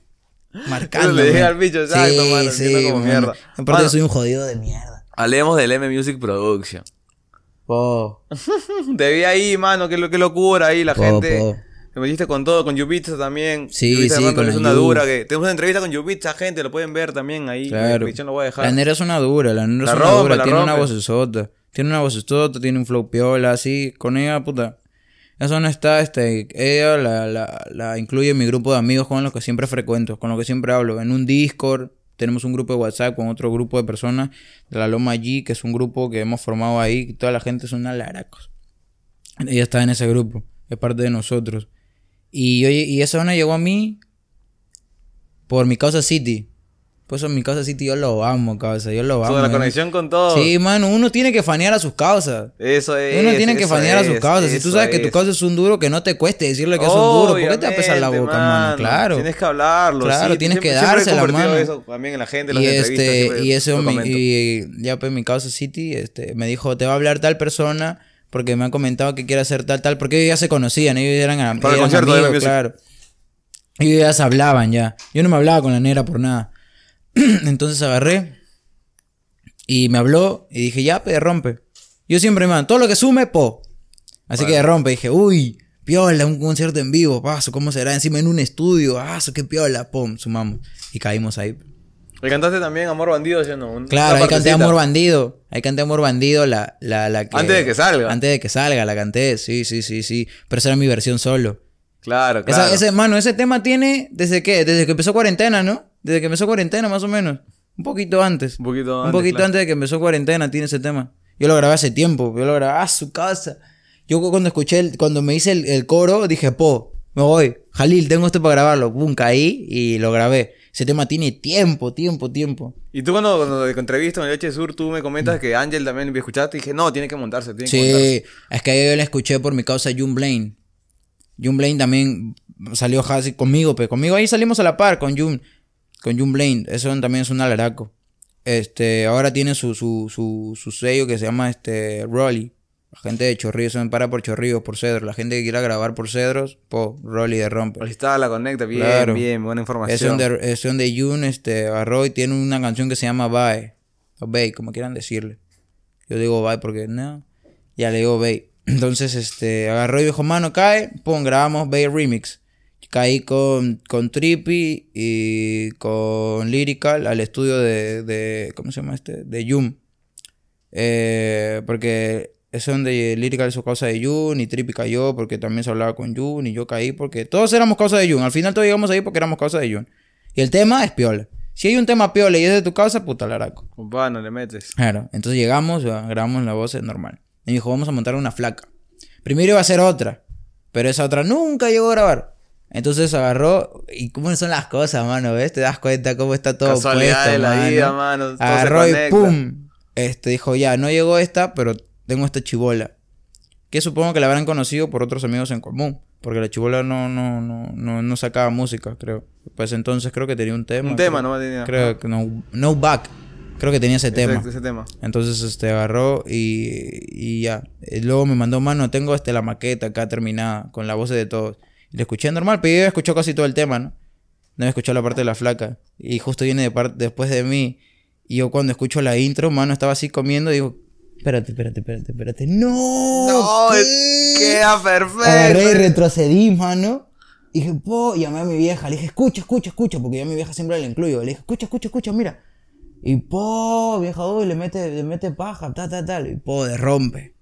Marcando. Le dije al bicho, sí, mano. Sí, mierda. soy un jodido de mierda. Hablemos del M Music Production. Po. [LAUGHS] te vi ahí, mano, qué, locura ahí, la gente. Te metiste con todo, con Yubitsa también. Sí, sí, con es una dura. Que... Tenemos una entrevista con Yubitsa, gente, lo pueden ver también ahí. Claro. voy a dejar. La nera es una dura, la nera es una dura, tiene una vocesota tiene una voz estúpida, tiene un flow piola, así, con ella, puta. Eso no está, este, ella la, la, incluye en mi grupo de amigos con los que siempre frecuento, con los que siempre hablo, en un Discord, tenemos un grupo de WhatsApp con otro grupo de personas de la Loma G, que es un grupo que hemos formado ahí, toda la gente son alaracos. Ella está en ese grupo, es parte de nosotros. Y, y esa zona llegó a mí por mi causa City, pues eso en mi causa city yo lo amo, causa. Yo lo amo. Sobre la eh. conexión con todo. Sí, mano, uno tiene que fanear a sus causas. Eso es. Uno tiene que fanear a sus causas. Si tú sabes que tu causa es un duro, que no te cueste decirle que es un duro. ¿Por qué te va a pesar la boca, mano? Claro. Tienes que hablarlo. Claro, tienes siempre, que la mano. Eso también en la gente, en las este, y este, Y eso, y ya pues mi causa City este, me dijo, te va a hablar tal persona porque me han comentado que quiere hacer tal, tal. Porque ellos ya se conocían, ellos eran, eran el amigos, claro. Ellos ya se hablaban ya. Yo no me hablaba con la negra por nada. [CLEARS THROAT] Entonces agarré y me habló y dije, ya, pe, rompe. Yo siempre, man, todo lo que sume, po. Así que rompe. Dije, uy, piola, un concierto en vivo, paso, ¿cómo será? Encima en un estudio, paso, qué piola, pum, sumamos. Y caímos ahí. Le cantaste también Amor Bandido, haciendo un? claro, ahí canté Amor Bandido. Ahí canté Amor Bandido, la, la, la que... Antes de que salga. Antes de que salga, la canté, sí, sí, sí, sí. Pero esa era mi versión solo. Claro, claro. ese, mano, ese tema tiene desde qué? desde que empezó cuarentena, ¿no? Desde que empezó cuarentena, más o menos. Un poquito antes. Un poquito antes. Un poquito antes de que empezó cuarentena, tiene ese tema. Yo lo grabé hace tiempo, yo lo grabé a su casa. Yo cuando escuché, cuando me hice el, coro, dije, po, me voy. Jalil, tengo esto para grabarlo. Pum, caí y lo grabé. Ese tema tiene tiempo, tiempo, tiempo. Y tú cuando, cuando te entrevisto en el H Sur, tú me comentas mm. que Ángel también me escuchaste y dije, no, tiene que montarse, sí, es que yo le escuché por mi causa June Blaine. June Blaine también salió conmigo, pero conmigo ahí salimos a la par con June con June Blaine. Eso también es un alaraco. Este, ahora tiene su, su, su, su sello que se llama este, Rolly. La gente de Chorrillos se para por Chorrillos, por Cedros. La gente que quiera grabar por Cedros, po, Rolly de Rompe. Ahí está, la conecta, bien, bien, buena información. Es donde, es donde June este, agarró y tiene una canción que se llama Bye. O Bay, como quieran decirle. Yo digo Bye porque no. Ya le digo Bay. [CLEARS THROAT] Entonces, este, agarró y dijo, mano, cae, pum, grabamos Bay Remix caí con, con Trippy y con Lyrical al estudio de, de ¿cómo se llama este? De Yum. Eh, porque es donde Lyrical hizo causa de Jun y Trippy cayó porque también se hablaba con Jun y yo caí porque todos éramos causa de Jun. Al final todos llegamos ahí porque éramos causa de Jun. Y el tema es piola. Si hay un tema piola y es de tu causa, puta laraco. Va, no le metes. Claro. Entonces llegamos, grabamos la voz, normal. Y dijo, vamos a montar una flaca. Primero iba a ser otra. Pero esa otra nunca llegó a grabar. Entonces agarró, y cómo son las cosas, mano, ¿ves? Te das cuenta cómo está todo Casualidad de la vida, mano. agarró y pum. Este dijo, ya, no llegó esta, pero tengo esta chibola. Que supongo que la habrán conocido por otros amigos en común. Porque la chibola no, no, no, no, no sacaba música, creo. Pues entonces creo que tenía un tema. Un tema, no tenía. Creo que no, no back. Creo que tenía ese tema. ese tema. Entonces este agarró y, y ya. luego me mandó mano, tengo este la maqueta acá terminada, con la voz de todos. Le escuché normal, pero yo escuchó casi todo el tema, ¿no? No me escuchó la parte de la flaca. Y justo viene de parte después de mí. Y yo cuando escucho la intro, mano, estaba así comiendo y digo, espérate, espérate, espérate, espérate. ¡No! ¿qué? ¡Queda perfecto! Agarré y retrocedí, mano. Y dije, po, llamé a mi vieja. Le dije, escucha, escucha, escucha. Porque yo a mi vieja siempre la incluyo. Le dije, escucha, escucha, escucha, mira. Y po, vieja, uy, le mete, le mete paja, tal, tal, tal. Y po, le rompe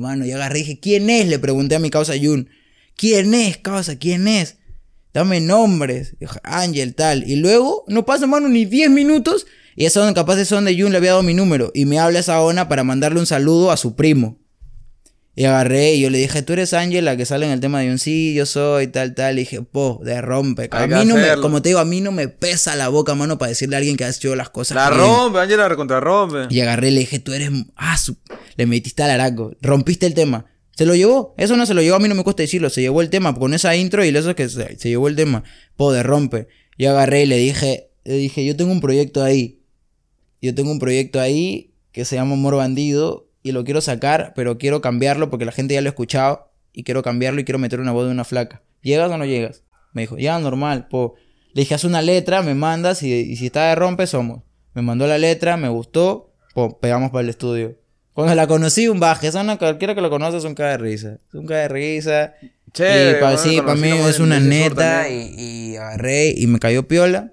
mano. Y agarré y dije, ¿quién es? Le pregunté a mi causa Jun. ¿Quién es, causa? ¿Quién es? Dame nombres. Ángel, tal. Y luego, no pasa, mano, ni 10 minutos. Y esa onda, capaz son onda, Jun le había dado mi número. Y me habla esa onda para mandarle un saludo a su primo. Y agarré y yo le dije, tú eres Ángela que sale en el tema de un sí, yo soy, tal, tal. Y dije, po, derrompe. A mí no como te digo, a mí no me pesa la boca, mano, para decirle a alguien que ha hecho las cosas. La rompe, Ángel la rompe Y agarré y le dije, tú eres. Ah, le metiste al araco. Rompiste el tema. Se lo llevó. Eso no se lo llevó, a mí no me cuesta decirlo. Se llevó el tema con esa intro y eso que se, llevó el tema. Poder rompe. Yo agarré y le dije, dije, yo tengo un proyecto ahí. Yo tengo un proyecto ahí que se llama Amor Bandido y lo quiero sacar, pero quiero cambiarlo porque la gente ya lo ha escuchado y quiero cambiarlo y quiero meter una voz de una flaca. ¿Llegas o no llegas? Me dijo, ya, normal, po. Le dije, haz una letra, me mandas y, si está de rompe, somos. Me mandó la letra, me gustó, po, pegamos para el estudio. Cuando la conocí, un baje. no, cualquiera que lo conoce es un caga de risa. Es un caga de risa. Che, y para, mí es una neta. Y, y, agarré y me cayó piola.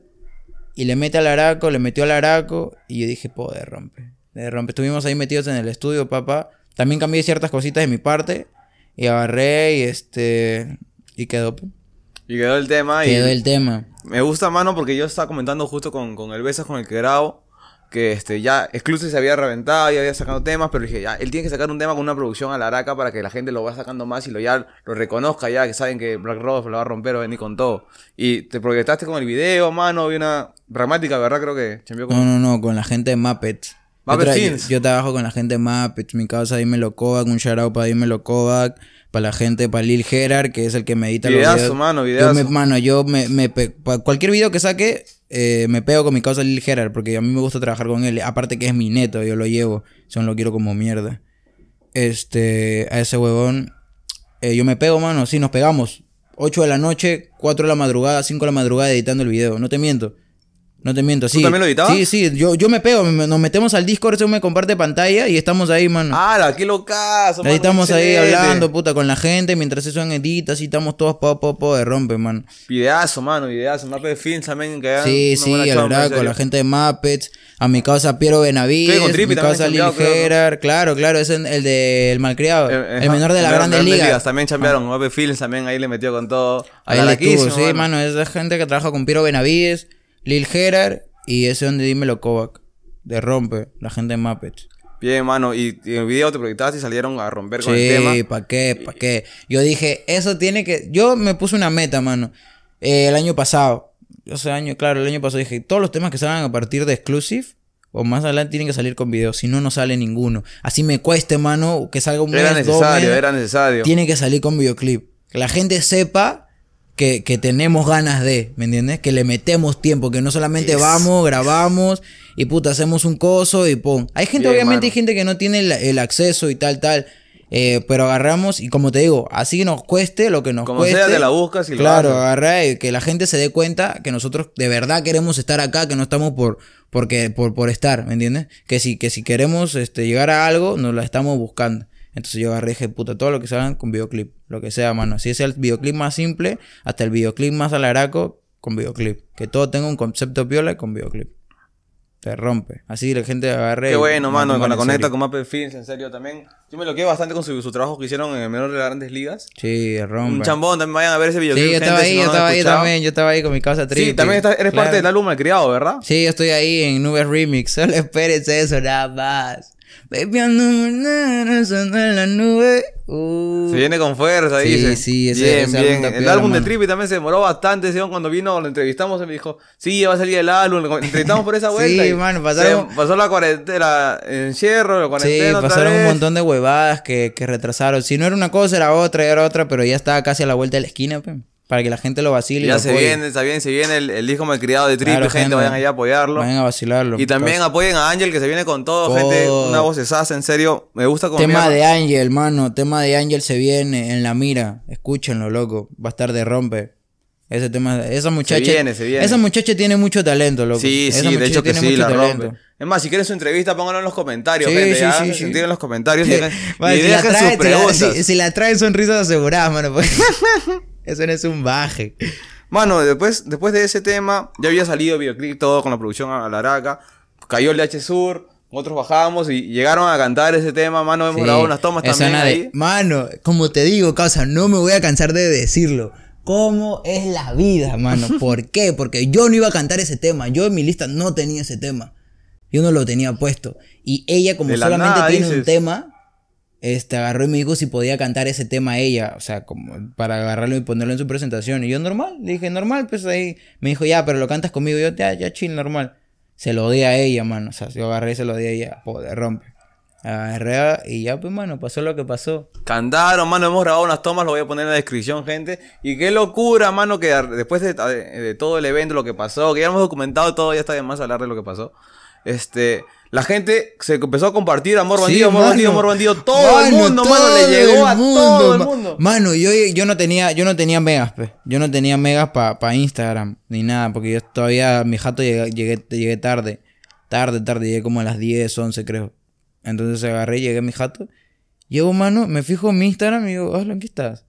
Y le mete al araco, le metió al araco. Y yo dije, poder rompe. De rompe. Estuvimos ahí metidos en el estudio, papá. También cambié ciertas cositas de mi parte. Y agarré y este. Y quedó. Pues. Y quedó el tema. Quedó el tema. Me gusta, mano, porque yo estaba comentando justo con, con el beso con el que grabo que este, ya Exclusive se había reventado, ...y había sacado temas, pero dije, ya, él tiene que sacar un tema con una producción a la araca para que la gente lo va sacando más y lo ya lo reconozca ya, que saben que Black Rose lo va a romper o venir con todo. Y te proyectaste con el video, mano, había una dramática, ¿verdad? Creo que con... No, no, no, con la gente de Muppet. yo, trabajo con la gente de Muppets, mi causa Dímelo Kovac, un shout out para lo Kovac para la gente, para Lil Gerard, que es el que me edita los videos. mano, Yo me, mano, yo me, me cualquier video que saque, eh, me pego con mi causa Lil Gerard, porque a mí me gusta trabajar con él. Aparte que es mi neto, yo lo llevo. son no lo quiero como mierda. Este, a ese huevón. Eh, yo me pego, mano, sí, nos pegamos. 8 de la noche, 4 de la madrugada, 5 de la madrugada editando el video, no te miento. No te miento, sí. ¿Tú también lo editabas? Sí, sí, yo, yo me pego, nos metemos al Discord, se me comparte pantalla y estamos ahí, mano. ¡Hala, ah, qué locazo! Ahí estamos ahí hablando, puta, con la gente, mientras eso en edita, así estamos todos po, po, po de rompe, mano. Videazo, mano, videazo. Mape Films también. Que Sí, sí, al verdad la gente de Muppets, a mi causa Piero Benavides, a mi causa Lil claro, claro, es de el del malcriado, eh, el eh, menor de la grande liga. También ah. chambearon. Mape Films también ahí le metió con todo. Ahí le estuvo, sí, mano. esa gente que trabaja con Piero Benavides, Lil Gerard y ese donde dime lo Kovac. De Rompe, la gente de Muppets. Bien, mano. Y, en el video te proyectaste y salieron a romper con el tema. Sí, ¿para qué? ¿Para qué? Yo dije, eso tiene que... Yo me puse una meta, mano. Eh, el año pasado. Ese año, claro, el año pasado dije, todos los temas que salgan a partir de Exclusive o más adelante tienen que salir con video. Si no, no sale ninguno. Así me cueste, mano, que salga un video. Era necesario, era necesario. Tiene que salir con videoclip. Que la gente sepa que, tenemos ganas de, ¿me entiendes? Que le metemos tiempo, que no solamente vamos, grabamos y puta, hacemos un coso y pum. Hay gente, obviamente, hay gente que no tiene el, acceso y tal, tal. Eh, pero agarramos y como te digo, así nos cueste lo que nos cueste. Como sea, te la buscas y Claro, agarra y que la gente se dé cuenta que nosotros de verdad queremos estar acá, que no estamos por, porque, por, por estar, ¿me entiendes? Que si, que si queremos este, llegar a algo, nos la estamos buscando. Entonces yo agarré y puta, todo lo que salgan con videoclip, lo que sea, mano. Si es el videoclip más simple, hasta el videoclip más alaraco, con videoclip. Que todo tenga un concepto piola con videoclip. Te rompe. Así la gente agarre. Qué bueno, mano, con la conecta con más Films, en serio también. Yo me lo quedé bastante con su, trabajo que hicieron en el menor de las grandes ligas. Sí, rompe. Un chambón, también vayan a ver ese videoclip. Sí, yo estaba ahí, yo estaba ahí también, yo estaba ahí con mi casa triste. Sí, también estás. eres claro. parte del álbum criado, ¿verdad? Sí, yo estoy ahí en Nubes Remix. [LAUGHS] Solo espérense eso, nada más la nube. Uh. Se viene con fuerza, ahí. Sí, dice. sí, bien, bien. el álbum de Trippy también se demoró bastante, cuando vino, lo entrevistamos, y me dijo, sí, va a salir el álbum, entrevistamos por esa [LAUGHS] vuelta. sí, mano, pasaron... pasó la cuarentena, encierro, la cuarentena. Sí, pasaron un montón de huevadas que, que retrasaron. Si no era una cosa, era otra, era otra, pero ya estaba casi a la vuelta de la esquina, pe para que la gente lo vacile. Ya y lo se apoye. viene, se viene, se viene el, el hijo criado de Triple, gente, vayan allá a apoyarlo. Vayan a vacilarlo. Y también apoyen a Ángel que se viene con todo, todo. gente, una voz vocesaza, en serio, me gusta como Tema de Ángel, mano, tema de Ángel se viene en la mira, escúchenlo, loco, va a estar de rompe. Ese tema, esa muchacha. Se viene, se viene. Esa muchacha tiene mucho talento, loco. Sí, sí, de hecho que sí, la talento. rompe. Es más, si quieren su entrevista, pónganlo en los comentarios, sí, gente. Sí, sí, sí. en los comentarios. y, [LAUGHS] y si dejen Si la, si, traen sonrisas aseguradas, mano. Porque... [LAUGHS] Eso no es un baje. Mano, después, después de ese tema, ya había salido videoclip todo con la producción a la Araca. Cayó el DH Sur, otros bajamos y llegaron a cantar ese tema, mano. Hemos dado unas tomas también. ahí. Mano, como te digo, causa, no me voy a cansar de decirlo. ¿Cómo es la vida, mano? [LAUGHS] ¿Por qué? Porque yo no iba a cantar ese tema. Yo en mi lista no tenía ese tema. Yo no lo tenía puesto. Y ella, como solamente tiene un tema, este, agarró y me dijo si podía cantar ese tema a ella, o sea, como para agarrarlo y ponerlo en su presentación. Y yo, normal, le dije, normal, pues ahí me dijo, ya, pero lo cantas conmigo. yo, ya, ya, chill, normal. Se lo di a ella, mano, o sea, yo agarré y se lo di a ella, joder, pues, rompe. Agarré y ya, pues, mano, pasó lo que pasó. Cantaron, mano, hemos grabado unas tomas, lo voy a poner en la descripción, gente. Y qué locura, mano, que después de, de todo el evento, lo que pasó, que ya hemos documentado todo, ya está de más hablar de lo que pasó. Este. La gente se empezó a compartir amor bandido, amor bandido, amor bandido. Todo el mundo, mano, le llegó a todo el mundo. Mano, yo, no tenía, yo no tenía megas, pe. Yo no tenía megas para pa Instagram ni nada, porque yo todavía, mi jato llegué, llegué, tarde. Tarde, tarde, llegué como a las 10, 11 creo. Entonces agarré, llegué a mi jato. Llego, mano, me fijo en mi Instagram y digo, hola, ¿en qué estás?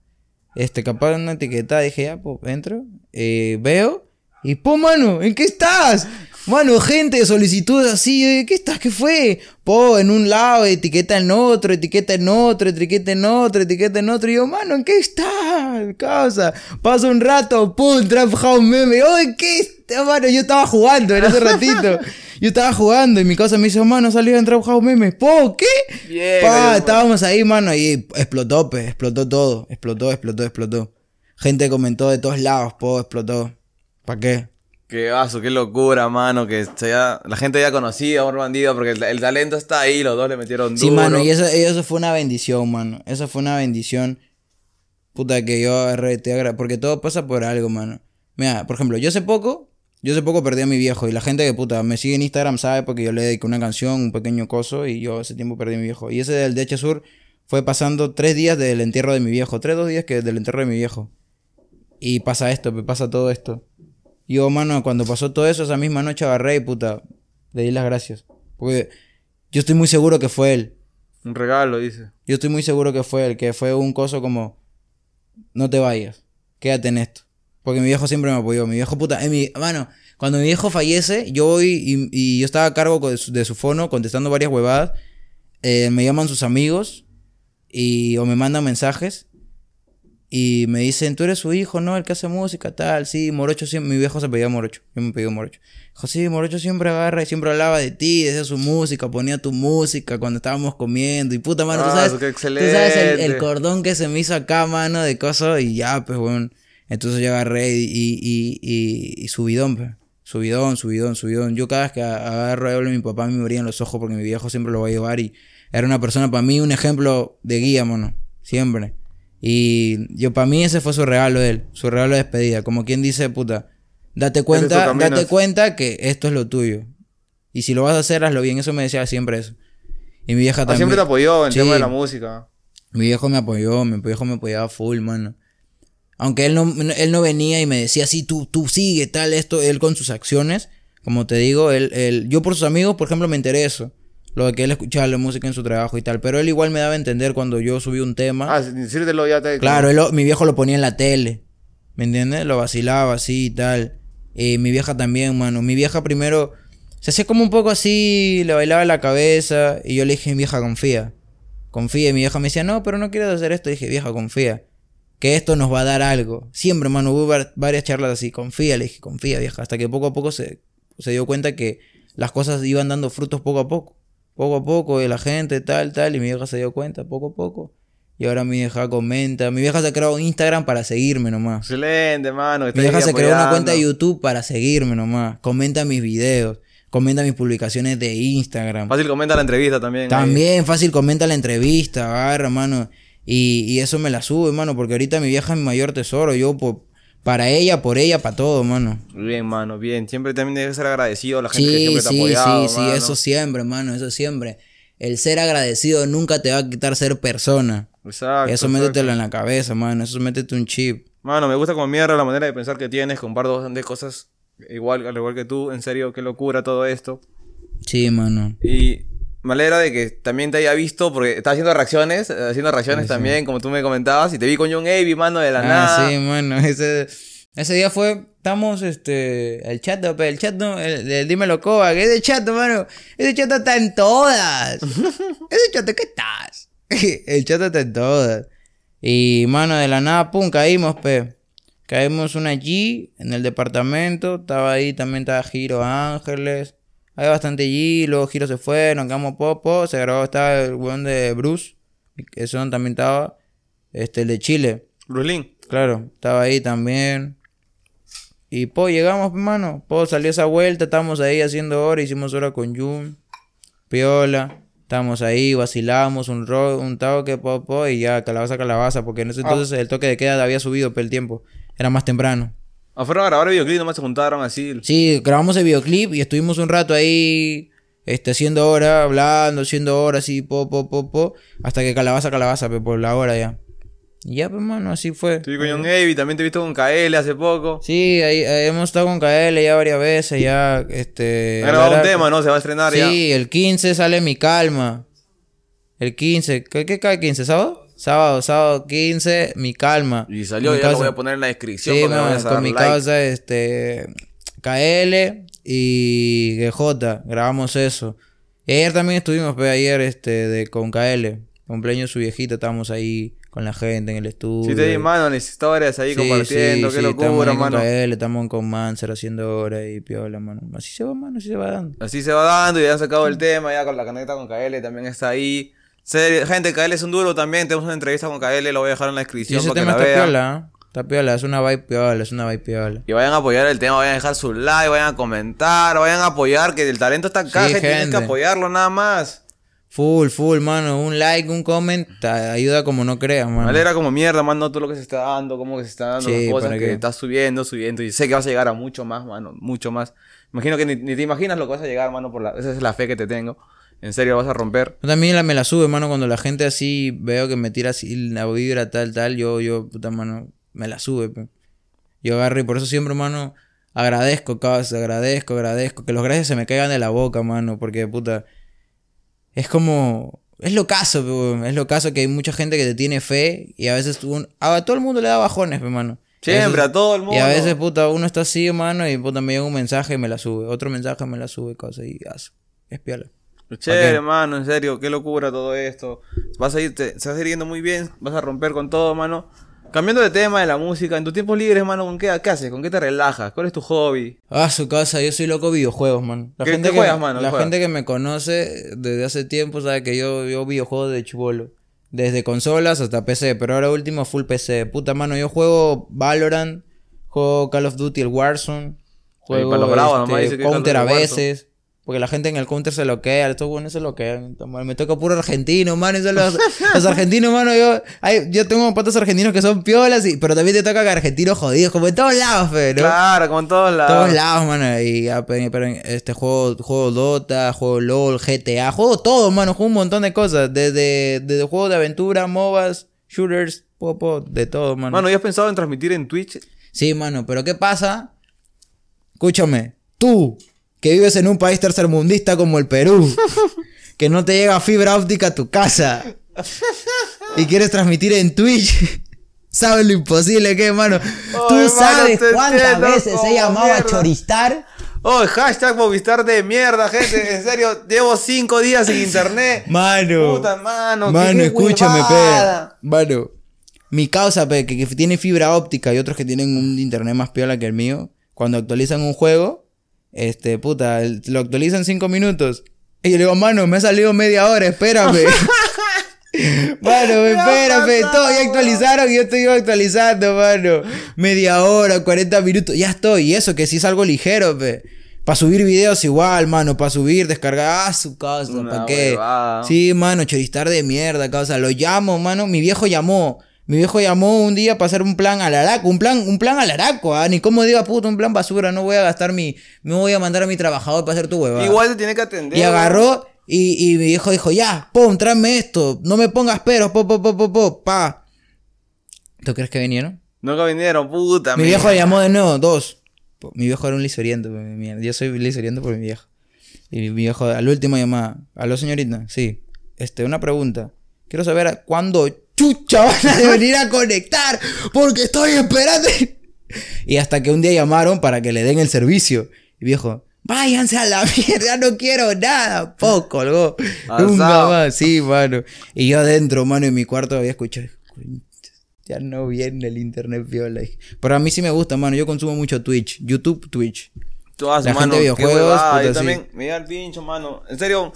Este, capaz una etiqueta, dije, ya, pues, entro, eh, veo. Y, pum, mano, ¿en qué estás? Mano, gente de solicitudes así, eh, ¿qué estás? ¿Qué fue? Po, en un lado, etiqueta en otro, etiqueta en otro, etiqueta en otro, etiqueta en otro. Y yo, mano, ¿en qué estás? cosa? Pasa un rato, pum, Trap House meme. Oh, qué está, mano? Yo estaba jugando en ese [LAUGHS] ratito. Yo estaba jugando y mi casa me dice, mano, salió en Trap House meme. Po, ¿qué? Bien, estábamos ahí, mano, y explotó, pues. explotó todo. Explotó, explotó, explotó. Gente comentó de todos lados, po, explotó. ¿Para qué? Qué vaso, qué locura, mano, que sea, la gente ya conocía a un bandido porque el, talento está ahí, los dos le metieron duro. Sí, mano, y eso, eso fue una bendición, mano. Eso fue una bendición. Puta que yo agarré, porque todo pasa por algo, mano. Mira, por ejemplo, yo hace poco, yo hace poco perdí a mi viejo y la gente que puta me sigue en Instagram sabe porque yo le dediqué una canción, un pequeño coso y yo hace tiempo perdí a mi viejo. Y ese del Deche Sur fue pasando tres días del entierro de mi viejo, tres, dos días que del entierro de mi viejo. Y pasa esto, me pues, pasa todo esto yo, mano, cuando pasó todo eso, esa misma noche agarré y puta, le di las gracias. Porque yo estoy muy seguro que fue él. Un regalo, dice. Yo estoy muy seguro que fue él, que fue un coso como, no te vayas, quédate en esto. Porque mi viejo siempre me apoyó, mi viejo puta, eh, mi, mano, cuando mi viejo fallece, yo voy y, yo estaba a cargo de su, fono contestando varias huevadas, eh, me llaman sus amigos y o me mandan mensajes y me dicen, tú eres su hijo, ¿no? El que hace música, tal, sí, Morocho siempre, mi viejo se pedía Morocho, yo me pedí Morocho. Dijo, sí, Morocho siempre agarra y siempre hablaba de ti, decía su música, ponía tu música cuando estábamos comiendo y puta mano, tú ah, sabes, qué excelente. tú sabes el, cordón que se me hizo acá, mano, de cosas y ya, pues, bueno. Entonces yo agarré y, y, subidón, pues. Subidón, subidón, subidón. Yo cada vez que agarro y hablo, mi papá me moría los ojos porque mi viejo siempre lo va a llevar y era una persona para mí, un ejemplo de guía, mano, siempre. Y yo, para mí, ese fue su regalo él, su regalo de despedida. Como quien dice, puta, date cuenta, date cuenta que esto es lo tuyo. Y si lo vas a hacer, hazlo bien. Eso me decía siempre eso. Y mi vieja ah, también. siempre te apoyó en tema de la música. Mi viejo me apoyó, mi viejo me apoyaba full, mano. Aunque él no, él no venía y me decía, si tú, tú sigue, tal, esto, él con sus acciones. Como te digo, él, él, yo por sus amigos, por ejemplo, me intereso lo de que él escuchaba la música en su trabajo y tal. Pero él igual me daba a entender cuando yo subí un tema. Ah, decírtelo ya te... Claro, mi viejo lo ponía en la tele. ¿Me entiendes? Lo vacilaba así y tal. Y eh, mi vieja también, mano. Mi vieja primero se hacía como un poco así, le bailaba la cabeza. Y yo le dije, vieja, confía. Confía. Y mi vieja me decía, no, pero no quiero hacer esto. Y dije, vieja, confía. Que esto nos va a dar algo. Siempre, mano, hubo varias charlas así. Confía, le dije, confía, vieja. Hasta que poco a poco se, se dio cuenta que las cosas iban dando frutos poco a poco poco a poco, y la gente tal, tal, y mi vieja se dio cuenta, poco a poco. Y ahora mi vieja comenta. Mi vieja se creó un Instagram para seguirme nomás. Excelente, mano. Mi vieja se creó una cuenta de YouTube para seguirme nomás. Comenta mis videos. Comenta mis publicaciones de Instagram. Fácil comenta la entrevista también. También, fácil comenta la entrevista. Agarra, mano. Y, y, eso me la sube, mano. Porque ahorita mi vieja es mi mayor tesoro. Yo, por, para ella, por ella, para todo, mano. Bien, mano, bien. Siempre también debes ser agradecido a la gente que siempre te ha apoyado. Sí, sí, eso siempre, mano, eso siempre. El ser agradecido nunca te va a quitar ser persona. Exacto. Eso métetelo en la cabeza, mano. Eso métete un chip. Mano, me gusta como mierda la manera de pensar que tienes. Comparto de cosas igual, al igual que tú. En serio, qué locura todo esto. Sí, mano. Y me de que también te haya visto, porque estaba haciendo reacciones, eh, haciendo reacciones también, como tú me comentabas, y te vi con John Avi, mano, de la ah, Sí, mano, [LAUGHS] ese, día fue, estamos, este, el chat, el chat... el, el dímelo Kovac, ese chat, mano, ese chat está en todas. [LAUGHS] ese chat, ¿qué estás? [LAUGHS] el chat está en todas. Y, mano, de la nada, pum, caímos, pe. Caímos una G en el departamento, estaba ahí, también estaba Giro Ángeles. Hay bastante luego Giro se fue, nos quedamos popo, se grabó, estaba el weón de Bruce, que son también estaba, este, el de Chile. ¿Rulín? Claro, estaba ahí también. Y po, llegamos, hermano, po, salió esa vuelta, estábamos ahí haciendo hora, hicimos hora con Jun, Piola, estábamos ahí, vacilamos, un ro un toque, po, po, y ya, calabaza, calabaza, porque en ese ah. entonces el toque de queda había subido por el tiempo, era más temprano. Ah, fueron a grabar el videoclip, nomás se juntaron así. Sí, grabamos el videoclip y estuvimos un rato ahí este, haciendo hora, hablando, haciendo hora, así, po, po, po, po, hasta que calabaza, calabaza, por la hora ya. Y ya, pues, mano, así fue. Estuve con John Avi, también te he visto con KL hace poco. Sí, ahí, hemos estado con KL ya varias veces, ya, este... Ha grabado un tema, ¿no? Se va a estrenar ya. Sí, el 15 sale Mi Calma. El 15, ¿qué, qué cae 15? ¿Sábado? Sábado, sábado 15, mi calma. Y salió, ya lo voy a poner en la descripción. Sí, con mi like. causa, este, KL y GJ, grabamos eso. Y ayer también estuvimos, pero pues, ayer, este, de, con KL, cumpleaños su viejita, estábamos ahí con la gente en el estudio. Sí, te di mano en las historias ahí compartiendo, sí, qué sí, locura, estamos mano. Con KL, estamos con Manser haciendo hora y piola, mano. Así se va, mano, así se va dando. Así se va dando y ya se acabó el tema, ya con la caneta con KL también está ahí gente, KL es un duro también. Tenemos una entrevista con KL, lo voy a dejar en la descripción. Y ese tema está piola, ¿eh? Está piola, es una vibe piola, es una vibe piola. Y vayan a apoyar el tema, vayan a dejar su like, vayan a comentar, vayan a apoyar, que el talento está acá, sí, tienen que apoyarlo nada más. Full, full, mano. Un like, un comment, ayuda como no creas, mano. Me era como mierda, mano, todo lo que se está dando, cómo que se está dando cosas, que está subiendo, subiendo. Y sé que vas a llegar a mucho más, mano, mucho más. Imagino que ni, te imaginas lo que vas a llegar, mano, por la... esa es la fe que te tengo. En serio, vas a romper. Yo también me la sube, mano, cuando la gente así veo que me tira así la vibra, tal, tal, yo, yo, puta mano, me la sube. Yo agarro y por eso siempre, mano, agradezco, cabrón. agradezco, agradezco. Que los gracias se me caigan de la boca, mano, porque, puta, es como... Es lo caso, es lo caso que hay mucha gente que te tiene fe y a veces a todo el mundo le da bajones, hermano. mano. Siempre, a, todo el mundo. Y a veces, puta, uno está así, hermano... y puta, me llega un mensaje y me la sube. Otro mensaje me la sube, cosa, y así. Es Che, hermano, en serio, qué locura todo esto. Vas a ir, te, estás yendo muy bien, vas a romper con todo, mano. Cambiando de tema de la música, en tus tiempos libres, hermano, ¿con qué, haces? ¿Con qué te relajas? ¿Cuál es tu hobby? Ah, su casa, yo soy loco videojuegos, man. La ¿Qué, gente juegas, que, mano? La gente que me conoce desde hace tiempo sabe que yo, yo videojuegos de chubolo. Desde consolas hasta PC, pero ahora último full PC. Puta mano, yo juego Valorant, juego Call of Duty, el Warzone, juego este Counter a veces. Porque la gente en el counter se loquea, estos buenos se loquean. Me toca puro argentino, mano. [LAUGHS] Los, argentinos, mano. Yo, tengo patas argentinos que son piolas, pero también te toca argentinos jodidos, como en todos lados, pero. Claro, como en todos lados. Todos lados, mano. Y ah, pero este juego, juego Dota, juego LOL, GTA, juego todo, mano. Juego un montón de cosas. Desde, desde juegos de aventura, MOBAs, shooters, popo, de todo, mano. Mano, ¿y has pensado en transmitir en Twitch? Sí, mano, pero ¿qué pasa? Escúchame, tú que vives en un país tercermundista como el Perú, [LAUGHS] que no te llega fibra óptica a tu casa y quieres transmitir en Twitch. [LAUGHS] ¿Sabes lo imposible que, hermano? Tú sabes cuántas veces he oh, llamado a choristar. Oh, hashtag Movistar de mierda, gente. En serio, llevo cinco días sin [LAUGHS] internet. Mano. Puta, mano. escúchame, huevada. Mano. Mi causa, pe, que, que tiene fibra óptica y otros que tienen un internet más piola que el mío, cuando actualizan un juego, este, puta, lo actualizan 5 minutos. Y yo le digo, mano, me ha salido media hora, espérame. [LAUGHS] [LAUGHS] Mano, espérame, todo ya actualizaron yo estoy actualizando, mano. Media hora, 40 minutos, ya estoy. Y eso que si sí es algo ligero, pe. Para subir videos igual, mano. Para subir, descargar ah, su casa, ¿para qué? Sí, mano, choristar de mierda, causa. Lo llamo, mano. Mi viejo llamó. Mi viejo llamó un día para hacer un plan al araco, un plan, un plan al araco, ah, ni cómo diga puto, un plan basura, no voy a gastar mi, Me voy a mandar a mi trabajador para hacer tu huevada. Igual te tiene que atender. Y agarró y, mi viejo dijo, ya, pum, tráeme esto, no me pongas peros, po, po, po, po, po, pa. ¿Tú crees que vinieron? Nunca vinieron, puta. Mi viejo llamó de nuevo, dos. Mi viejo era un lisoriento, pues, Yo soy lisoriento por mi viejo. Y mi viejo, al último llamada, aló señorita, sí, este, una pregunta. Quiero saber cuándo chucha [LAUGHS] van a venir a conectar? Porque estoy esperando. Y hasta que un día llamaron para que le den el servicio. Y viejo, váyanse a la [LAUGHS] mierda, no quiero nada. Poco, luego. Nunca más, sí, mano. Y yo adentro, mano, en mi cuarto había escuchado. Ya no viene el internet viola. Pero a mí sí me gusta, mano. Yo consumo mucho Twitch. YouTube, Twitch todas, la de videojuegos. Puta, el pincho, mano. En serio,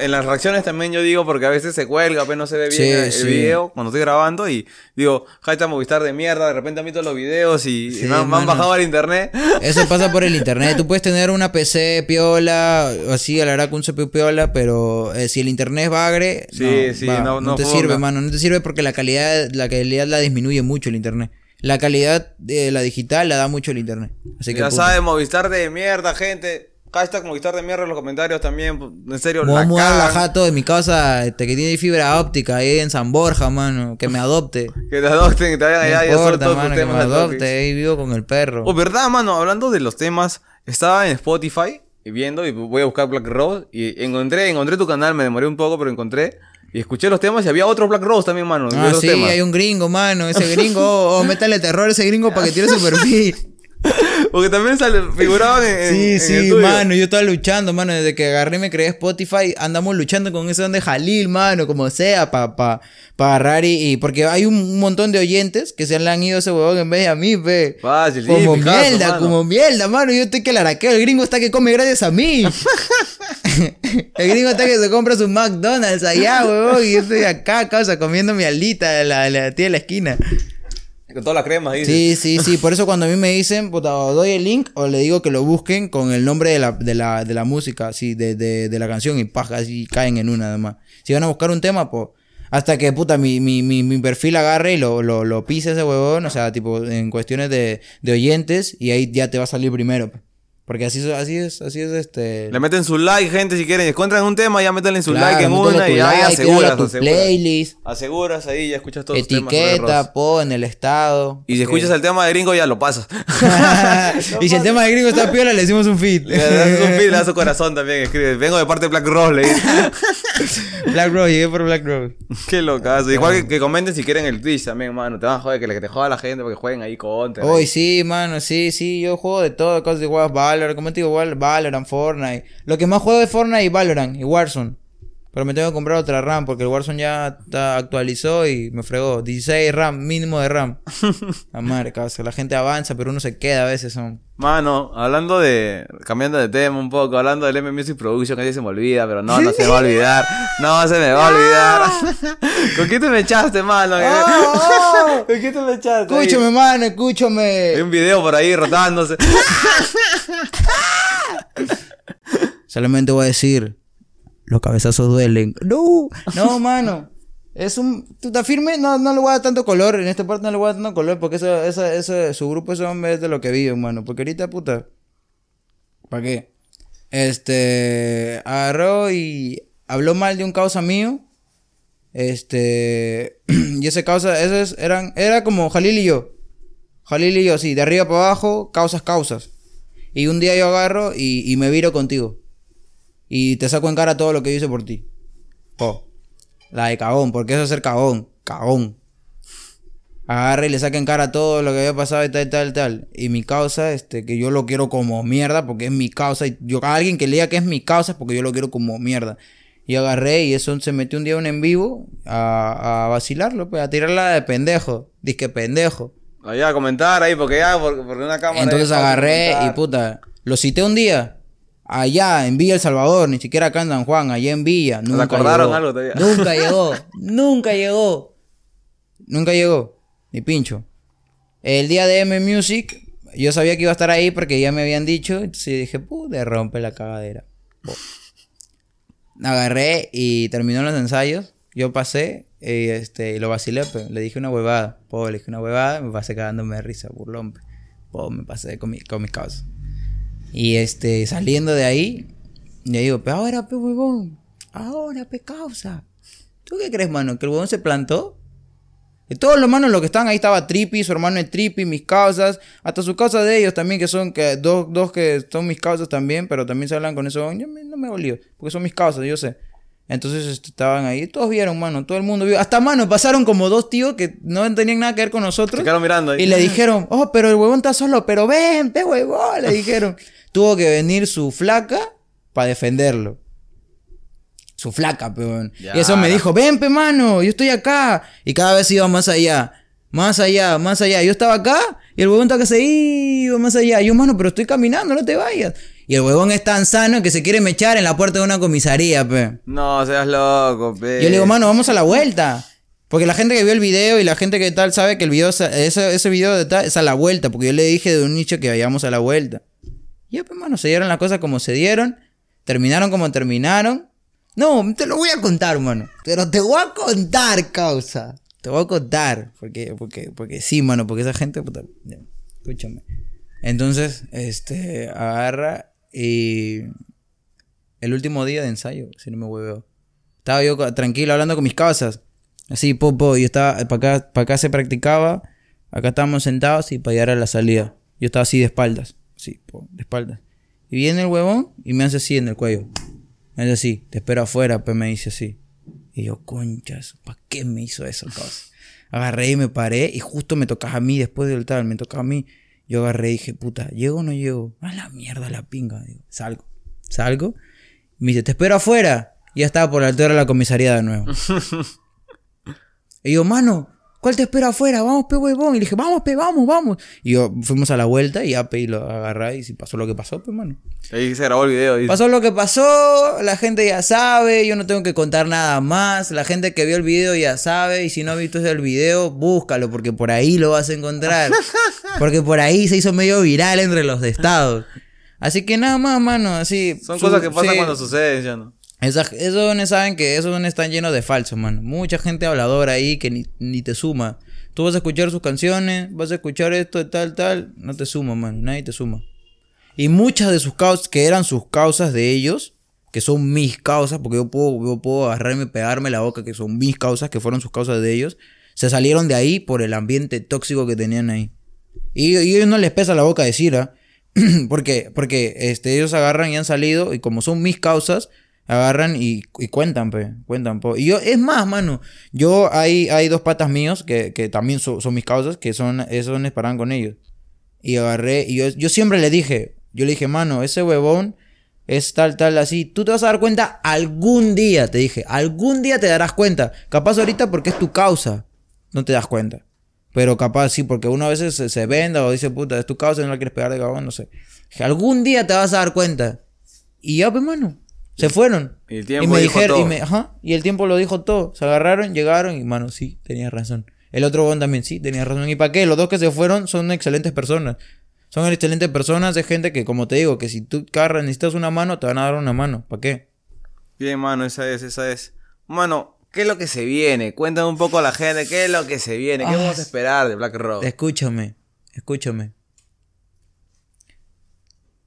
en las reacciones también yo digo, porque a veces se cuelga, pero pues, no se ve bien el, video cuando estoy grabando y digo, está Movistar de mierda, de repente a mí todos los videos y, me, han, bajado al internet. [LAUGHS] Eso pasa por el internet. Tú puedes tener una PC piola, así, a la hora con CPU piola, pero eh, si el internet es bagre, no, te sirve, mano. No te sirve porque la calidad, la calidad la disminuye mucho el internet la calidad de la digital la da mucho el internet. Así que, ya sabes, Movistar de mierda, gente. Hashtag Movistar de mierda en los comentarios también. En serio, no. a mudar jato de mi casa este, que tiene fibra óptica ahí en San Borja, mano. Que me adopte. [LAUGHS] que te adopten, que te vayan allá y Que adopte, ahí vivo con el perro. Oh, verdad, mano, hablando de los temas, estaba en Spotify Y viendo y voy a buscar Black Rose y encontré, encontré tu canal, me demoré un poco, pero encontré y escuché los temas y había otro Black Rose también, mano. Ah, sí, hay un gringo, mano. Ese gringo, oh, oh métale terror a ese gringo para que tire su perfil. [LAUGHS] Porque también sale, figuraban en. Sí, sí, mano. Yo estaba luchando, mano. Desde que agarré y me creé Spotify, andamos luchando con ese don de Jalil, mano. Como sea, para pa, pa agarrar y, Porque hay un montón de oyentes que se han ido a ese huevón en vez de a mí, ve. Fácil, como mierda, como mierda, mano. Yo estoy que araqueo. El gringo está que come gracias a mí. [LAUGHS] [LAUGHS] el gringo está que se compra su McDonald's allá, huevón. Y yo estoy acá, causa, comiendo mi alita, la, la tía de la esquina. Con toda la crema, Sí, sí, sí. Por eso cuando a mí me dicen, puta, o doy el link o le digo que lo busquen con el nombre de la, de la, música, así, de, de, la canción y paja, así caen en una, además. Si van a buscar un tema, pues. Hasta que, puta, mi, mi, mi, mi perfil agarre y lo, lo, lo pise ese huevón, o sea, tipo, en cuestiones de, de oyentes, y ahí ya te va a salir primero. Porque así, así es, así es este. Le meten su like, gente, si quieren. Encuentran un tema, ya métanle su like en una y ahí aseguras, aseguras. Playlist. Aseguras ahí, ya escuchas todos Etiqueta, los temas po, en el estado. Y si escuchas el tema de gringo, ya lo pasas. [LAUGHS] [LAUGHS] y si el tema de gringo está piola, le decimos un feed. le das un feed, le das su [LAUGHS] corazón también. Escribe, vengo de parte de Black Rose, le Black Rose, llegué por Black Rose. Qué locazo. Igual que, comenten si quieren el Twitch también, mano. Te van a joder, que, que te joda la gente porque jueguen ahí con... Hoy sí, mano, sí, sí. Yo juego de todo, cosas de Valorant, te digo, Valorant, Fortnite. Lo que más juego de Fortnite y Valorant y Warzone. Pero me tengo que comprar otra RAM porque el Warzone ya actualizó y me fregó. 16 RAM, mínimo de RAM. [LAUGHS] La marca, la gente avanza, pero uno se queda a veces. Son. Mano, hablando de. Cambiando de tema un poco, hablando del M Music Production, que se me olvida, pero no, no se me va a olvidar. No se me va a olvidar. [LAUGHS] ¿Con qué te me echaste, mano? Oh, oh. [LAUGHS] ¿Con qué te me echaste? Escúchame, mano, escúchame. Hay un video por ahí rotándose. Solamente voy a decir los cabezazos duelen. No, no, [LAUGHS] mano. Es un. ¿Tú estás firme? No, no le voy a dar tanto color. En esta parte no le voy a dar tanto color. Porque eso, eso, eso, su grupo esos hombres es de lo que viven, mano. Porque ahorita, puta. ¿Para qué? Este. Agarró y habló mal de un causa mío. Este. [CLEARS THROAT] y ese causa, esos eran. Era como Jalil y yo. Jalil y yo, sí, de arriba para abajo, causas, causas. Y un día yo agarro y, y me viro contigo. Y te saco en cara todo lo que hice por ti. Oh. La de cagón, porque eso es ser cagón. Cagón. Agarré y le saca en cara todo lo que había pasado y tal, tal, tal. Y mi causa, este, que yo lo quiero como mierda, porque es mi causa. Y yo, a alguien que le diga que es mi causa es porque yo lo quiero como mierda. Y agarré y eso se metió un día un en vivo a, a vacilarlo, pues, a tirarla de pendejo. que pendejo. Allá a comentar ahí, porque ya, porque, una cámara. Entonces agarré y puta, lo cité un día allá en Villa El Salvador, ni siquiera acá en San Juan, allá en Villa. Nunca acordaron algo todavía? Nunca [LAUGHS] llegó, nunca llegó. Nunca llegó, ni pincho. El día de M Music, yo sabía que iba a estar ahí porque ya me habían dicho, entonces dije, pude rompe la cagadera. Agarré y terminó los ensayos, yo pasé eh, este, y, este, lo vacilé, le dije una huevada, le dije una huevada, me pasé cagándome de risa, burlón, me pasé con, con mis causas. Y este, saliendo de ahí, le digo, pero ahora, pe huevón, ahora, pe causa. ¿Tú qué crees, mano? ¿Que el huevón se plantó? Y todos los manos los que estaban ahí estaba Trippy, su hermano es Trippi, mis causas, hasta su causa de ellos también, que son que, dos, que son mis causas también, pero también se hablan con eso, yo no me olvido, porque son mis causas, yo sé. Entonces este, estaban ahí, todos vieron, mano, todo el mundo vio. Hasta, mano, pasaron como dos tíos que no tenían nada que ver con nosotros. mirando Y le dijeron, oh, pero el huevón está solo, pero ven, ve huevón, le dijeron. [LAUGHS] tuvo que venir su flaca para defenderlo. Su flaca, peón. Y eso me dijo, ven, pe mano, yo estoy acá. Y cada vez iba más allá, más allá, más allá. Yo estaba acá y el huevón está que se iba más allá. Y yo, mano, pero estoy caminando, no te vayas. Y el huevón es tan sano que se quiere echar en la puerta de una comisaría, pe. No, seas loco, pe. Yo le digo, mano, vamos a la vuelta. Porque la gente que vio el video y la gente que tal sabe que el video, ese, ese video de tal es a la vuelta. Porque yo le dije de un nicho que vayamos a la vuelta. Pues, se dieron las cosas como se dieron. Terminaron como terminaron. No, te lo voy a contar, mano. Pero te voy a contar, causa. Te voy a contar. Porque, porque, porque sí, mano, porque esa gente, escúchame. Entonces, este, agarra y el último día de ensayo, si no me hueveo. Estaba yo tranquilo hablando con mis causas. Así, popo, y estaba, eh, para acá, para acá se practicaba, acá estábamos sentados y para allá a la salida. Yo estaba así de espaldas. Sí, por espalda. Y viene el huevón y me hace así en el cuello. Me hace así, te espero afuera, pues me dice así. Y yo, conchas, ¿para qué me hizo eso, Agarré y me paré y justo me tocas a mí después del tal, me tocas a mí. Yo agarré y dije, puta, ¿llego o no llego? A la mierda, la pinga. Digo, salgo, salgo. Me dice, te espero afuera. Y ya estaba por la altura de la comisaría de nuevo. [LAUGHS] y yo, mano, ¿cuál te espera afuera? Vamos, pe huevón. Y le dije, vamos, pe, vamos, vamos. Y yo fuimos a la vuelta y ya pe y lo agarré y si pasó lo que pasó, pues mano. Ahí se grabó el video. Pasó lo que pasó, la gente ya sabe, yo no tengo que contar nada más. La gente que vio el video ya sabe, y si no ha visto el video, búscalo, porque por ahí lo vas a encontrar. [LAUGHS] porque por ahí se hizo medio viral entre los estados. Así que nada más, mano, así. Son cosas que pasan cuando suceden, ya no esos dones saben que esos dones están llenos de falsos, man. Mucha gente habladora ahí que ni, te suma. Tú vas a escuchar sus canciones, vas a escuchar esto, tal, tal. No te suma, man. Nadie te suma. Y muchas de sus causas, que eran sus causas de ellos, que son mis causas, porque yo puedo, yo puedo pegarme la boca, que son mis causas, que fueron sus causas de ellos, se salieron de ahí por el ambiente tóxico que tenían ahí. Y, y ellos no les pesa la boca decir, ¿ah? [CLEARS THROAT] porque, porque este, ellos agarran y han salido, y como son mis causas, Agarran y, y cuentan, pe, cuentan. Po. Y yo, es más, mano, yo hay, hay dos patas míos que, también son mis causas, que son, eh, esos me paraban con ellos. Y agarré, y yo, yo siempre le dije, yo le dije, mano, ese huevón es tal, tal, así. Tú te vas a dar cuenta algún día, te dije. Algún día te darás cuenta. Capaz ahorita porque es tu causa. No te das cuenta. Pero capaz sí, porque uno a veces se, se venda o dice, puta, es tu causa y no la quieres pegar de cabrón, no sé. Algún día te vas a dar cuenta. Y ya, pues, mano. Se fueron. Y el tiempo me dijeron, Y, me, ajá, y el tiempo lo dijo todo. Se agarraron, llegaron y, mano, sí, tenía razón. El otro bon también, sí, tenía razón. ¿Y para qué? Los dos que se fueron son excelentes personas. Son excelentes personas, de gente que, como te digo, que si tú carras, necesitas una mano, te van a dar una mano. ¿Para qué? Bien, mano, esa es, esa es. Mano, ¿qué es lo que se viene? Cuéntame un poco a la gente, ¿qué es lo que se viene? ¿Qué ah, vamos a esperar de Black Rock? Escúchame, escúchame.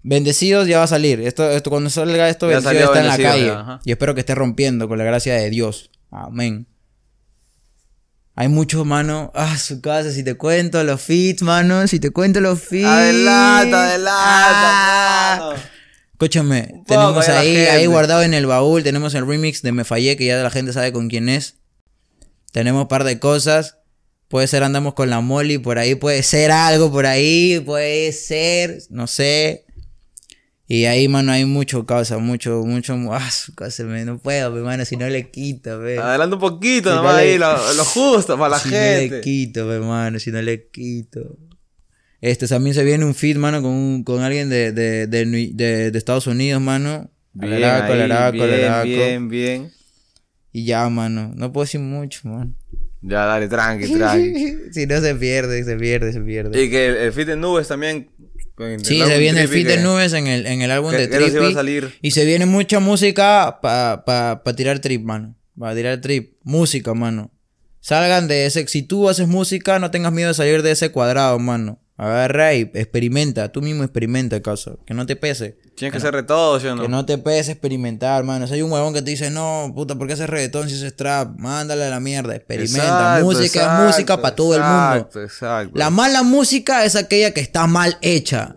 Bendecidos ya va a salir. Esto, cuando salga esto, bendecidos está en la calle. y espero que esté rompiendo con la gracia de Dios. Amén. Hay muchos, mano. Ah, su casa, si te cuento los fit mano. Si te cuento los feeds Adelanta, adelante. Ah. Escúchame, tenemos ahí, ahí guardado en el baúl, tenemos el remix de Me Fallé, que ya la gente sabe con quién es. Tenemos un par de cosas. Puede ser andamos con la Molly por ahí, puede ser algo por ahí, puede ser, no sé. Y ahí, mano, hay mucho causa, mucho, mucho. Ah, no puedo, mi mano, si no le quito, ve. Adelante un poquito, nomás ahí, lo, justo para la gente. Si no le quito, mi mano, si no le quito. Este, también se viene un feed, mano, con, con alguien de, Estados Unidos, mano. Bien, bien, bien, Y ya, mano. No puedo decir mucho, mano. Ya, dale, tranqui, [LAUGHS] tranqui. si no se pierde, se pierde, se pierde. Y que el, el feed en nubes también sí, se viene el Nubes en el, en el álbum de Trip. Y se viene mucha música para tirar trip, mano. Para tirar trip. Música, mano. Salgan de ese. Si tú haces música, no tengas miedo de salir de ese cuadrado, mano. Agarra y experimenta, tú mismo experimenta el caso, que no te pese. Tienes que, hacer de todo no? Que no te pese experimentar, mano. si hay un huevón que te dice, no, puta, ¿por qué haces reggaetón si es trap? Mándale a la mierda, experimenta. música música para todo el mundo. La mala música es aquella que está mal hecha.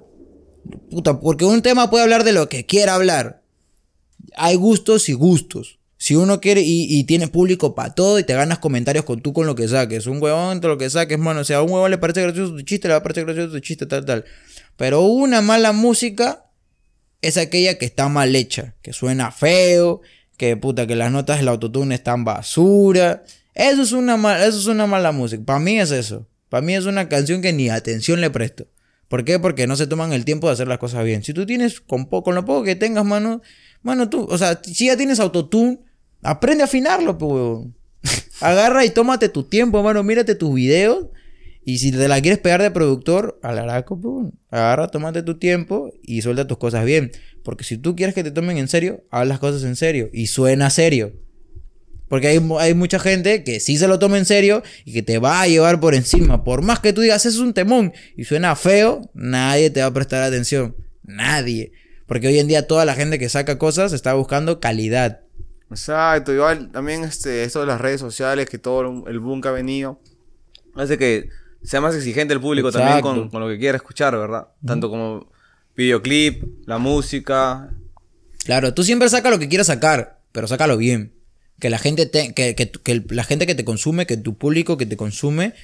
Puta, porque un tema puede hablar de lo que quiera hablar. Hay gustos y gustos. Si uno quiere y, tiene público para todo y te ganas comentarios con tú con lo que saques. Un huevón, todo lo que saques, mano. O sea, a un huevón le parece gracioso tu chiste, le va a parecer gracioso tu chiste, tal, tal. Pero una mala música es aquella que está mal hecha, que suena feo, que puta, que las notas del autotune están basura. Eso es una, eso es una mala música. Para mí es eso. Para mí es una canción que ni atención le presto. ¿Por qué? Porque no se toman el tiempo de hacer las cosas bien. Si tú tienes con, poco, con lo poco que tengas, mano, mano, tú, o sea, si ya tienes autotune Aprende a afinarlo, pues, [LAUGHS] Agarra y tómate tu tiempo, hermano. Mírate tus videos. Y si te la quieres pegar de productor, al araco, agarra, tómate tu tiempo y suelta tus cosas bien. Porque si tú quieres que te tomen en serio, haz las cosas en serio y suena serio. Porque hay, hay, mucha gente que sí se lo toma en serio y que te va a llevar por encima. Por más que tú digas, es un temón y suena feo, nadie te va a prestar atención. Nadie. Porque hoy en día toda la gente que saca cosas está buscando calidad. Exacto, igual también este, esto de las redes sociales, que todo el boom que ha venido, hace que sea más exigente el público también con, lo que quiera escuchar, ¿verdad? Tanto como videoclip, la música. Claro, tú siempre saca lo que quieras sacar, pero sácalo bien. Que la gente, que, la gente que te consume, que tu público que te consume,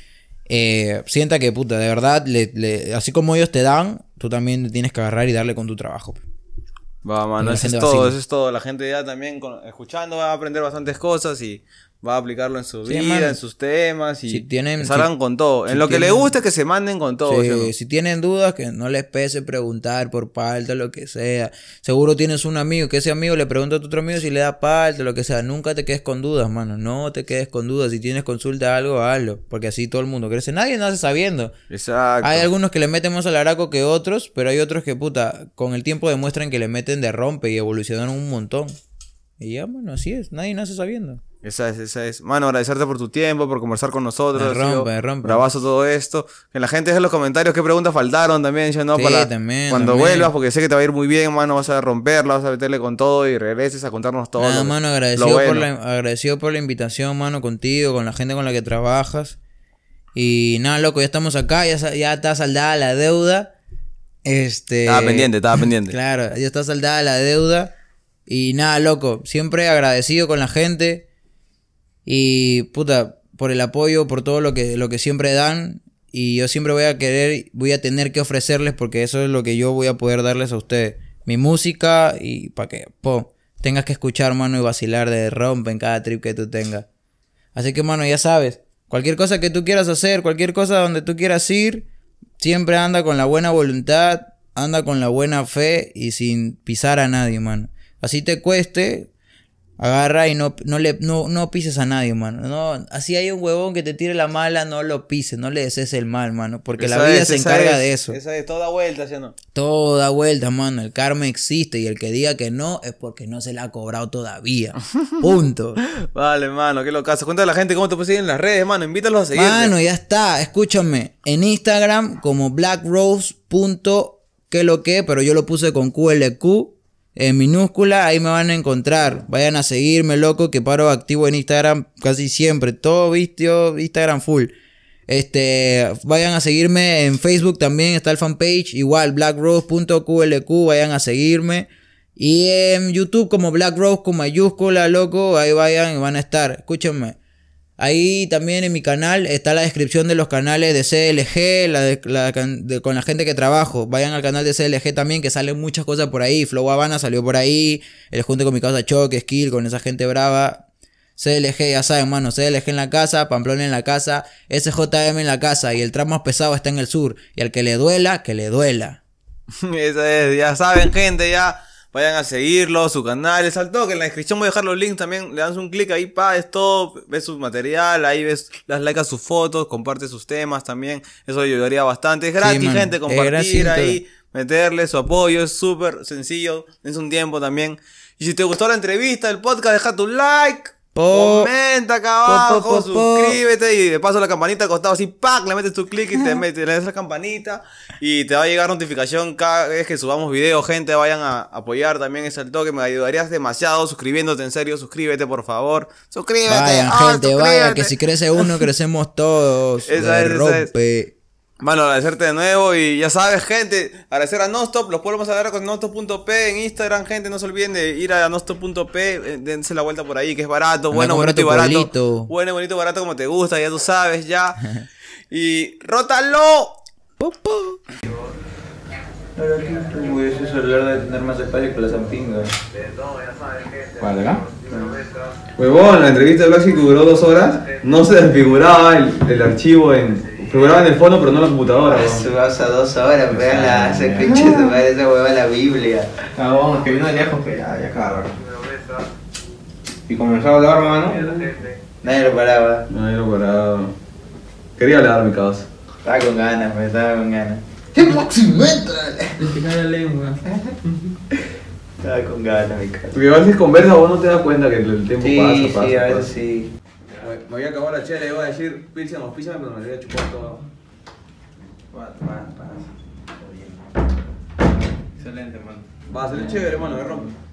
eh, sienta que, puta, de verdad, así como ellos te dan, tú también tienes que agarrar y darle con tu trabajo. Va, mano, eso es todo, eso es todo. La gente ya también escuchando va a aprender bastantes cosas y va a aplicarlo en su vida, en sus temas y si salgan con todo. en lo que le gusta que se manden con todo. Si tienen dudas, que no les pese preguntar por parte, lo que sea. Seguro tienes un amigo, que ese amigo le pregunta a tu otro amigo si le da parte, lo que sea. Nunca te quedes con dudas, mano. No te quedes con dudas. Si tienes consulta algo, hazlo. Porque así todo el mundo crece. Nadie nace sabiendo. Exacto. Hay algunos que le meten más al araco que otros, pero hay otros que, puta, con el tiempo demuestran que le meten de rompe y evolucionan un montón. Y ya, bueno, así es. Nadie nace sabiendo. Esa es, esa es. Mano, agradecerte por tu tiempo, por conversar con nosotros. Me rompe, rompe. todo esto. Que la gente deje en los comentarios qué preguntas faltaron también, cuando vuelvas, porque sé que te va a ir muy bien, mano, vas a romperla, vas a meterle con todo y regreses a contarnos todo. Nada, mano, agradecido, por la, invitación, mano, contigo, con la gente con la que trabajas. Y nada, loco, ya estamos acá, ya, ya está saldada la deuda. Este... Estaba pendiente, estaba pendiente. [LAUGHS] claro, ya está saldada la deuda. Y nada, loco, siempre agradecido con la gente y puta, por el apoyo, por todo lo que, lo que siempre dan. Y yo siempre voy a querer, voy a tener que ofrecerles porque eso es lo que yo voy a poder darles a ustedes. Mi música y para que tengas que escuchar, mano, y vacilar de rompe en cada trip que tú tengas. Así que, mano, ya sabes, cualquier cosa que tú quieras hacer, cualquier cosa donde tú quieras ir, siempre anda con la buena voluntad, anda con la buena fe y sin pisar a nadie, mano. Así te cueste, Agarra y no, no, le, no, pises a nadie, mano. No, así hay un huevón que te tire la mala, no lo pises, no le desees el mal, mano. Porque la vida se encarga de eso. Esa es toda vuelta, ¿sí Toda vuelta, mano. El karma existe y el que diga que no es porque no se la ha cobrado todavía. [LAUGHS] Punto. vale, mano, qué locazo. Cuéntale a la gente cómo te pusiste en las redes, mano. Invítalos a seguir. Mano, ya está. Escúchame. En Instagram como blackrose. lo que, pero yo lo puse con QLQ en minúscula, ahí me van a encontrar. Vayan a seguirme, loco, que paro activo en Instagram casi siempre. Todo visto, Instagram full. Este, vayan a seguirme en Facebook también, está el fanpage, igual, blackrose.qlq, vayan a seguirme. Y en YouTube como Black Rose con mayúscula, loco, ahí vayan y van a estar. Escúchenme. Ahí también en mi canal está la descripción de los canales de CLG, con la gente que trabajo. Vayan al canal de CLG también, que salen muchas cosas por ahí. Flow Habana salió por ahí. El junto con mi casa choque Skill, con esa gente brava. CLG, ya saben, mano. CLG en la casa, Pamplona en la casa, SJM en la casa. Y el tramo pesado está en el sur. Y al que le duela, que le duela. [LAUGHS] es, ya saben, gente, ya. Vayan a seguirlo, su canal, es al toque. En la descripción voy a dejar los links también. Le dan un clic ahí, pa, es todo. Ves su material, ahí ves, las like a sus fotos, comparte sus temas también. Eso ayudaría bastante. Es gratis, gente, compartir ahí, meterle su apoyo, es súper sencillo. Es un tiempo también. Y si te gustó la entrevista, el podcast, deja tu like Comenta acá abajo, suscríbete y de paso la campanita al costado así, pack Le metes tu clic y te metes, la campanita y te va a llegar notificación cada vez que subamos video, gente, vayan a apoyar también ese toque, me ayudarías demasiado suscribiéndote, en serio, suscríbete por favor, suscríbete. Ah, gente, vaya que si crece uno, crecemos todos. [LAUGHS] Esa es, rompe. Bueno, agradecerte de nuevo y ya sabes, gente, agradecer a Nostop, los podemos hablar con nostop.p en Instagram, gente, no se olviden de ir a nostop.p, eh, dense la vuelta por ahí, que es barato, bueno, bonito y barato. Bueno, bonito y barato como te gusta, ya tú sabes, ya. [LAUGHS] y rótalo. pum Pero de tener más espacio que la ¿Cuál era? bueno, la entrevista de duró dos horas, no se desfiguraba el archivo en... Programa en el fondo, pero no en la computadora. Eso, a dos horas, vean la ah. Se pinche de esa hueva la Biblia. Ah, vamos, que vino de lejos, que ya, ya cabrón. Y comenzaba a hablar, mano. Nadie lo paraba. Nadie lo paraba. Quería hablar, mi caso. Estaba con ganas, me estaba con ganas. ¡Qué maximeta! la lengua. [LAUGHS] Estaba con ganas, mi caso. Porque a veces conversas vos no te das cuenta que el tiempo pasa, pasa. Sí, a veces sí. Me, voy a acabar la chela y voy a decir, o auspíciame, pero me voy a chupar todo. Excelente, hermano. Va a ser chévere, hermano, me rompe.